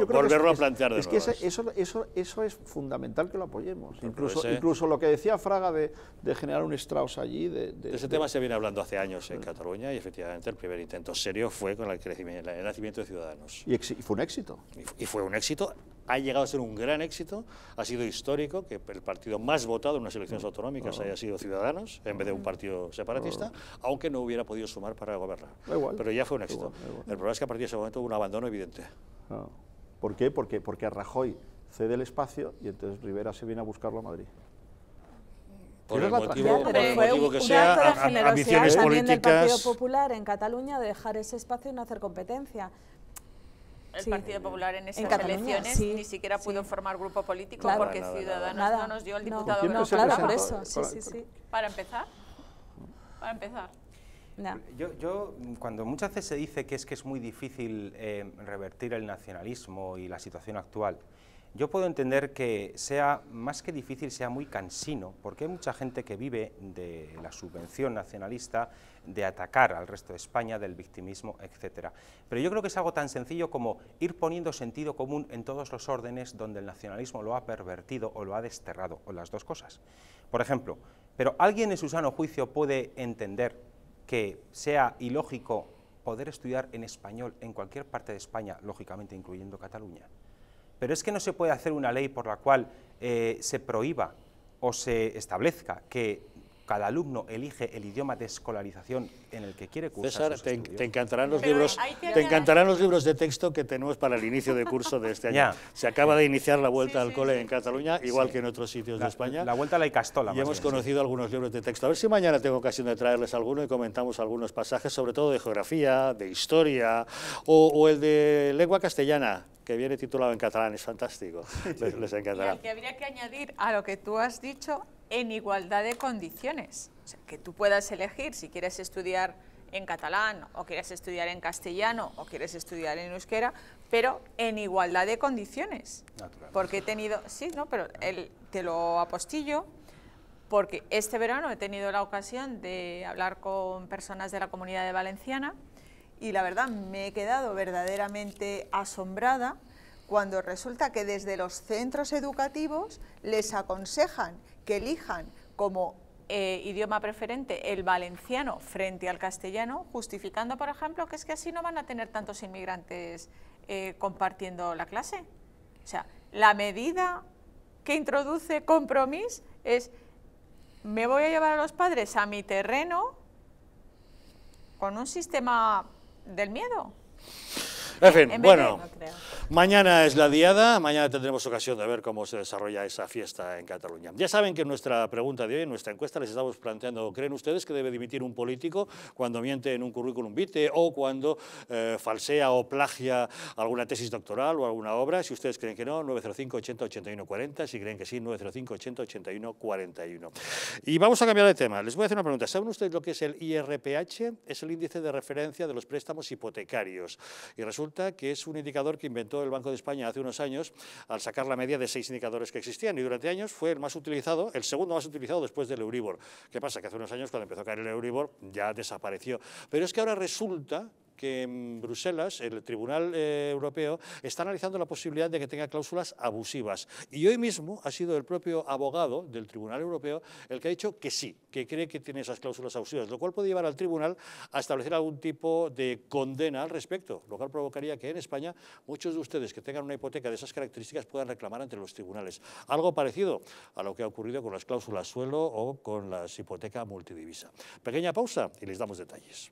volverlo a plantear Es que eso, eso, eso es fundamental que lo apoyemos. incluso, incluso lo que decía Fraga de, generar un Strauss allí... De, ese tema se viene hablando hace años en Cataluña y efectivamente el primer intento serio fue con el, nacimiento de Ciudadanos. Y, fue un éxito. y fue un éxito ha llegado a ser un gran éxito, ha sido histórico que el partido más votado en unas elecciones autonómicas ah. haya sido Ciudadanos en vez de un ah. partido separatista, ah. aunque no hubiera podido sumar para gobernar. Pero ya fue un éxito. El problema es que a partir de ese momento hubo un abandono evidente. ¿Por qué? Porque, porque Rajoy cede el espacio y entonces Rivera se viene a buscarlo a Madrid por el motivo, que sea, ambiciones políticas. Del Partido Popular en Cataluña de dejar ese espacio y no hacer competencia el Partido Popular en esas elecciones ni siquiera pudo formar grupo político porque Ciudadanos no nos dio el diputado. No, claro, por eso. Para empezar, para empezar. Yo, cuando muchas veces se dice que es que es muy difícil eh, revertir el nacionalismo y la situación actual, yo puedo entender que sea, más que difícil, sea muy cansino, porque hay mucha gente que vive de la subvención nacionalista, de atacar al resto de España, del victimismo, etc. Pero yo creo que es algo tan sencillo como ir poniendo sentido común en todos los órdenes donde el nacionalismo lo ha pervertido o lo ha desterrado, o las dos cosas. Por ejemplo, pero alguien en su sano juicio puede entender que sea ilógico poder estudiar en español en cualquier parte de España, lógicamente incluyendo Cataluña. Pero es que no se puede hacer una ley por la cual eh, se prohíba o se establezca que cada alumno elige el idioma de escolarización en el que quiere cursar César, te, encantarán los libros, te encantarán los libros de texto que tenemos para el inicio de curso de este año. Se acaba de iniciar la vuelta al cole en Cataluña, igual que en otros sitios de España. La vuelta a la Icastola. Y hemos conocido algunos libros de texto. A ver si mañana tengo ocasión de traerles alguno y comentamos algunos pasajes, sobre todo de geografía, de historia o, el de lengua castellana que viene titulado en catalán, es fantástico, les, encantará. Y que habría que añadir a lo que tú has dicho, en igualdad de condiciones que tú puedas elegir si quieres estudiar en catalán o quieres estudiar en castellano o quieres estudiar en euskera, pero en igualdad de condiciones. Porque he tenido, sí, no, pero te lo apostillo, porque este verano he tenido la ocasión de hablar con personas de la comunidad de valenciana y la verdad me he quedado verdaderamente asombrada cuando resulta que desde los centros educativos les aconsejan que elijan como eh, idioma preferente el valenciano frente al castellano, justificando, por ejemplo, que es que así no van a tener tantos inmigrantes eh, compartiendo la clase. O sea, la medida que introduce compromiso es me voy a llevar a los padres a mi terreno con un sistema del miedo. En fin, bueno. mañana es la diada, mañana tendremos ocasión de ver cómo se desarrolla esa fiesta en Cataluña. Ya saben que en nuestra pregunta de hoy, en nuestra encuesta, les estamos planteando, ¿creen ustedes que debe dimitir un político cuando miente en un currículum vitae o cuando eh, falsea o plagia alguna tesis doctoral o alguna obra? Si ustedes creen que no, 905 80 40, si creen que sí, 905 80 41. Y vamos a cambiar de tema. Les voy a hacer una pregunta. ¿Saben ustedes lo que es el IRPH? Es el índice de referencia de los préstamos hipotecarios. Y resulta que es un indicador que inventó el Banco de España hace unos años al sacar la media de seis indicadores que existían y durante años fue el más utilizado, el segundo más utilizado después del Euribor. ¿Qué pasa? Que hace unos años cuando empezó a caer el Euribor ya desapareció. Pero es que ahora resulta que en Bruselas, el Tribunal eh, Europeo, está analizando la posibilidad de que tenga cláusulas abusivas. Y hoy mismo ha sido el propio abogado del Tribunal Europeo el que ha dicho que sí, que cree que tiene esas cláusulas abusivas, lo cual puede llevar al Tribunal a establecer algún tipo de condena al respecto, lo cual provocaría que en España muchos de ustedes que tengan una hipoteca de esas características puedan reclamar ante los tribunales. Algo parecido a lo que ha ocurrido con las cláusulas suelo o con las hipotecas multidivisa. Pequeña pausa y les damos detalles.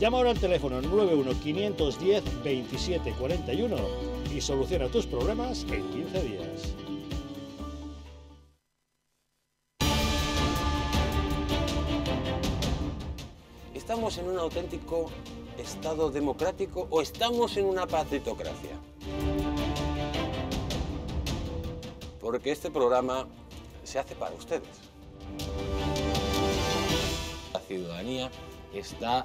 Llama ahora al teléfono 91-510-2741 y soluciona tus problemas en 15 días. ¿Estamos en un auténtico Estado democrático o estamos en una patritocracia? Porque este programa se hace para ustedes. La ciudadanía está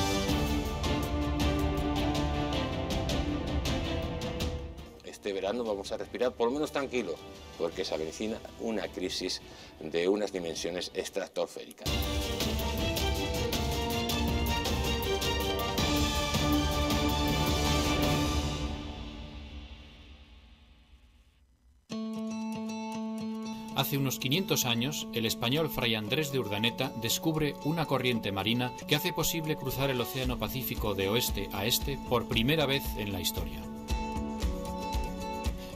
este verano vamos a respirar por lo menos tranquilos, porque se avecina una crisis de unas dimensiones extractorféricas. Hace unos 500 años, el español Fray Andrés de Urdaneta descubre una corriente marina que hace posible cruzar el Océano Pacífico de oeste a este por primera vez en la historia.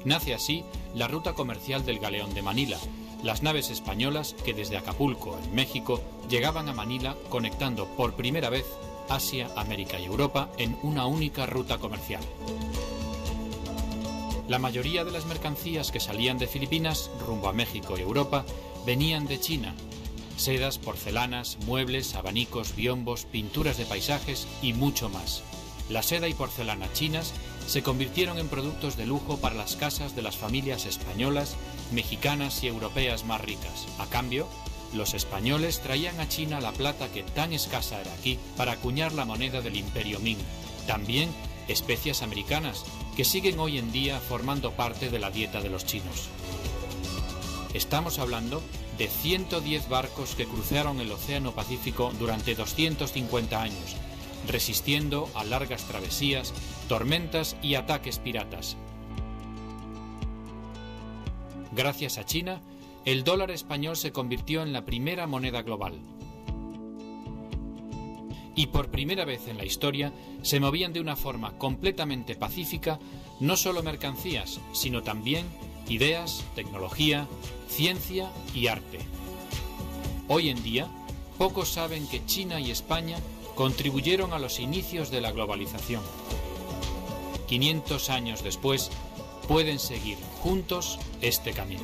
Nace así la ruta comercial del galeón de Manila, las naves españolas que desde Acapulco, en México, llegaban a Manila conectando por primera vez Asia, América y Europa en una única ruta comercial. La mayoría de las mercancías que salían de Filipinas rumbo a México y Europa venían de China. Sedas, porcelanas, muebles, abanicos, biombos, pinturas de paisajes y mucho más. La seda y porcelana chinas se convirtieron en productos de lujo para las casas de las familias españolas, mexicanas y europeas más ricas. A cambio, los españoles traían a China la plata que tan escasa era aquí para acuñar la moneda del imperio Ming. También especias americanas que siguen hoy en día formando parte de la dieta de los chinos. Estamos hablando de 110 barcos que cruzaron el Océano Pacífico durante 250 años, resistiendo a largas travesías tormentas y ataques piratas. Gracias a China, el dólar español se convirtió en la primera moneda global. Y por primera vez en la historia se movían de una forma completamente pacífica no solo mercancías, sino también ideas, tecnología, ciencia y arte. Hoy en día, pocos saben que China y España contribuyeron a los inicios de la globalización. 500 años después, pueden seguir juntos este camino.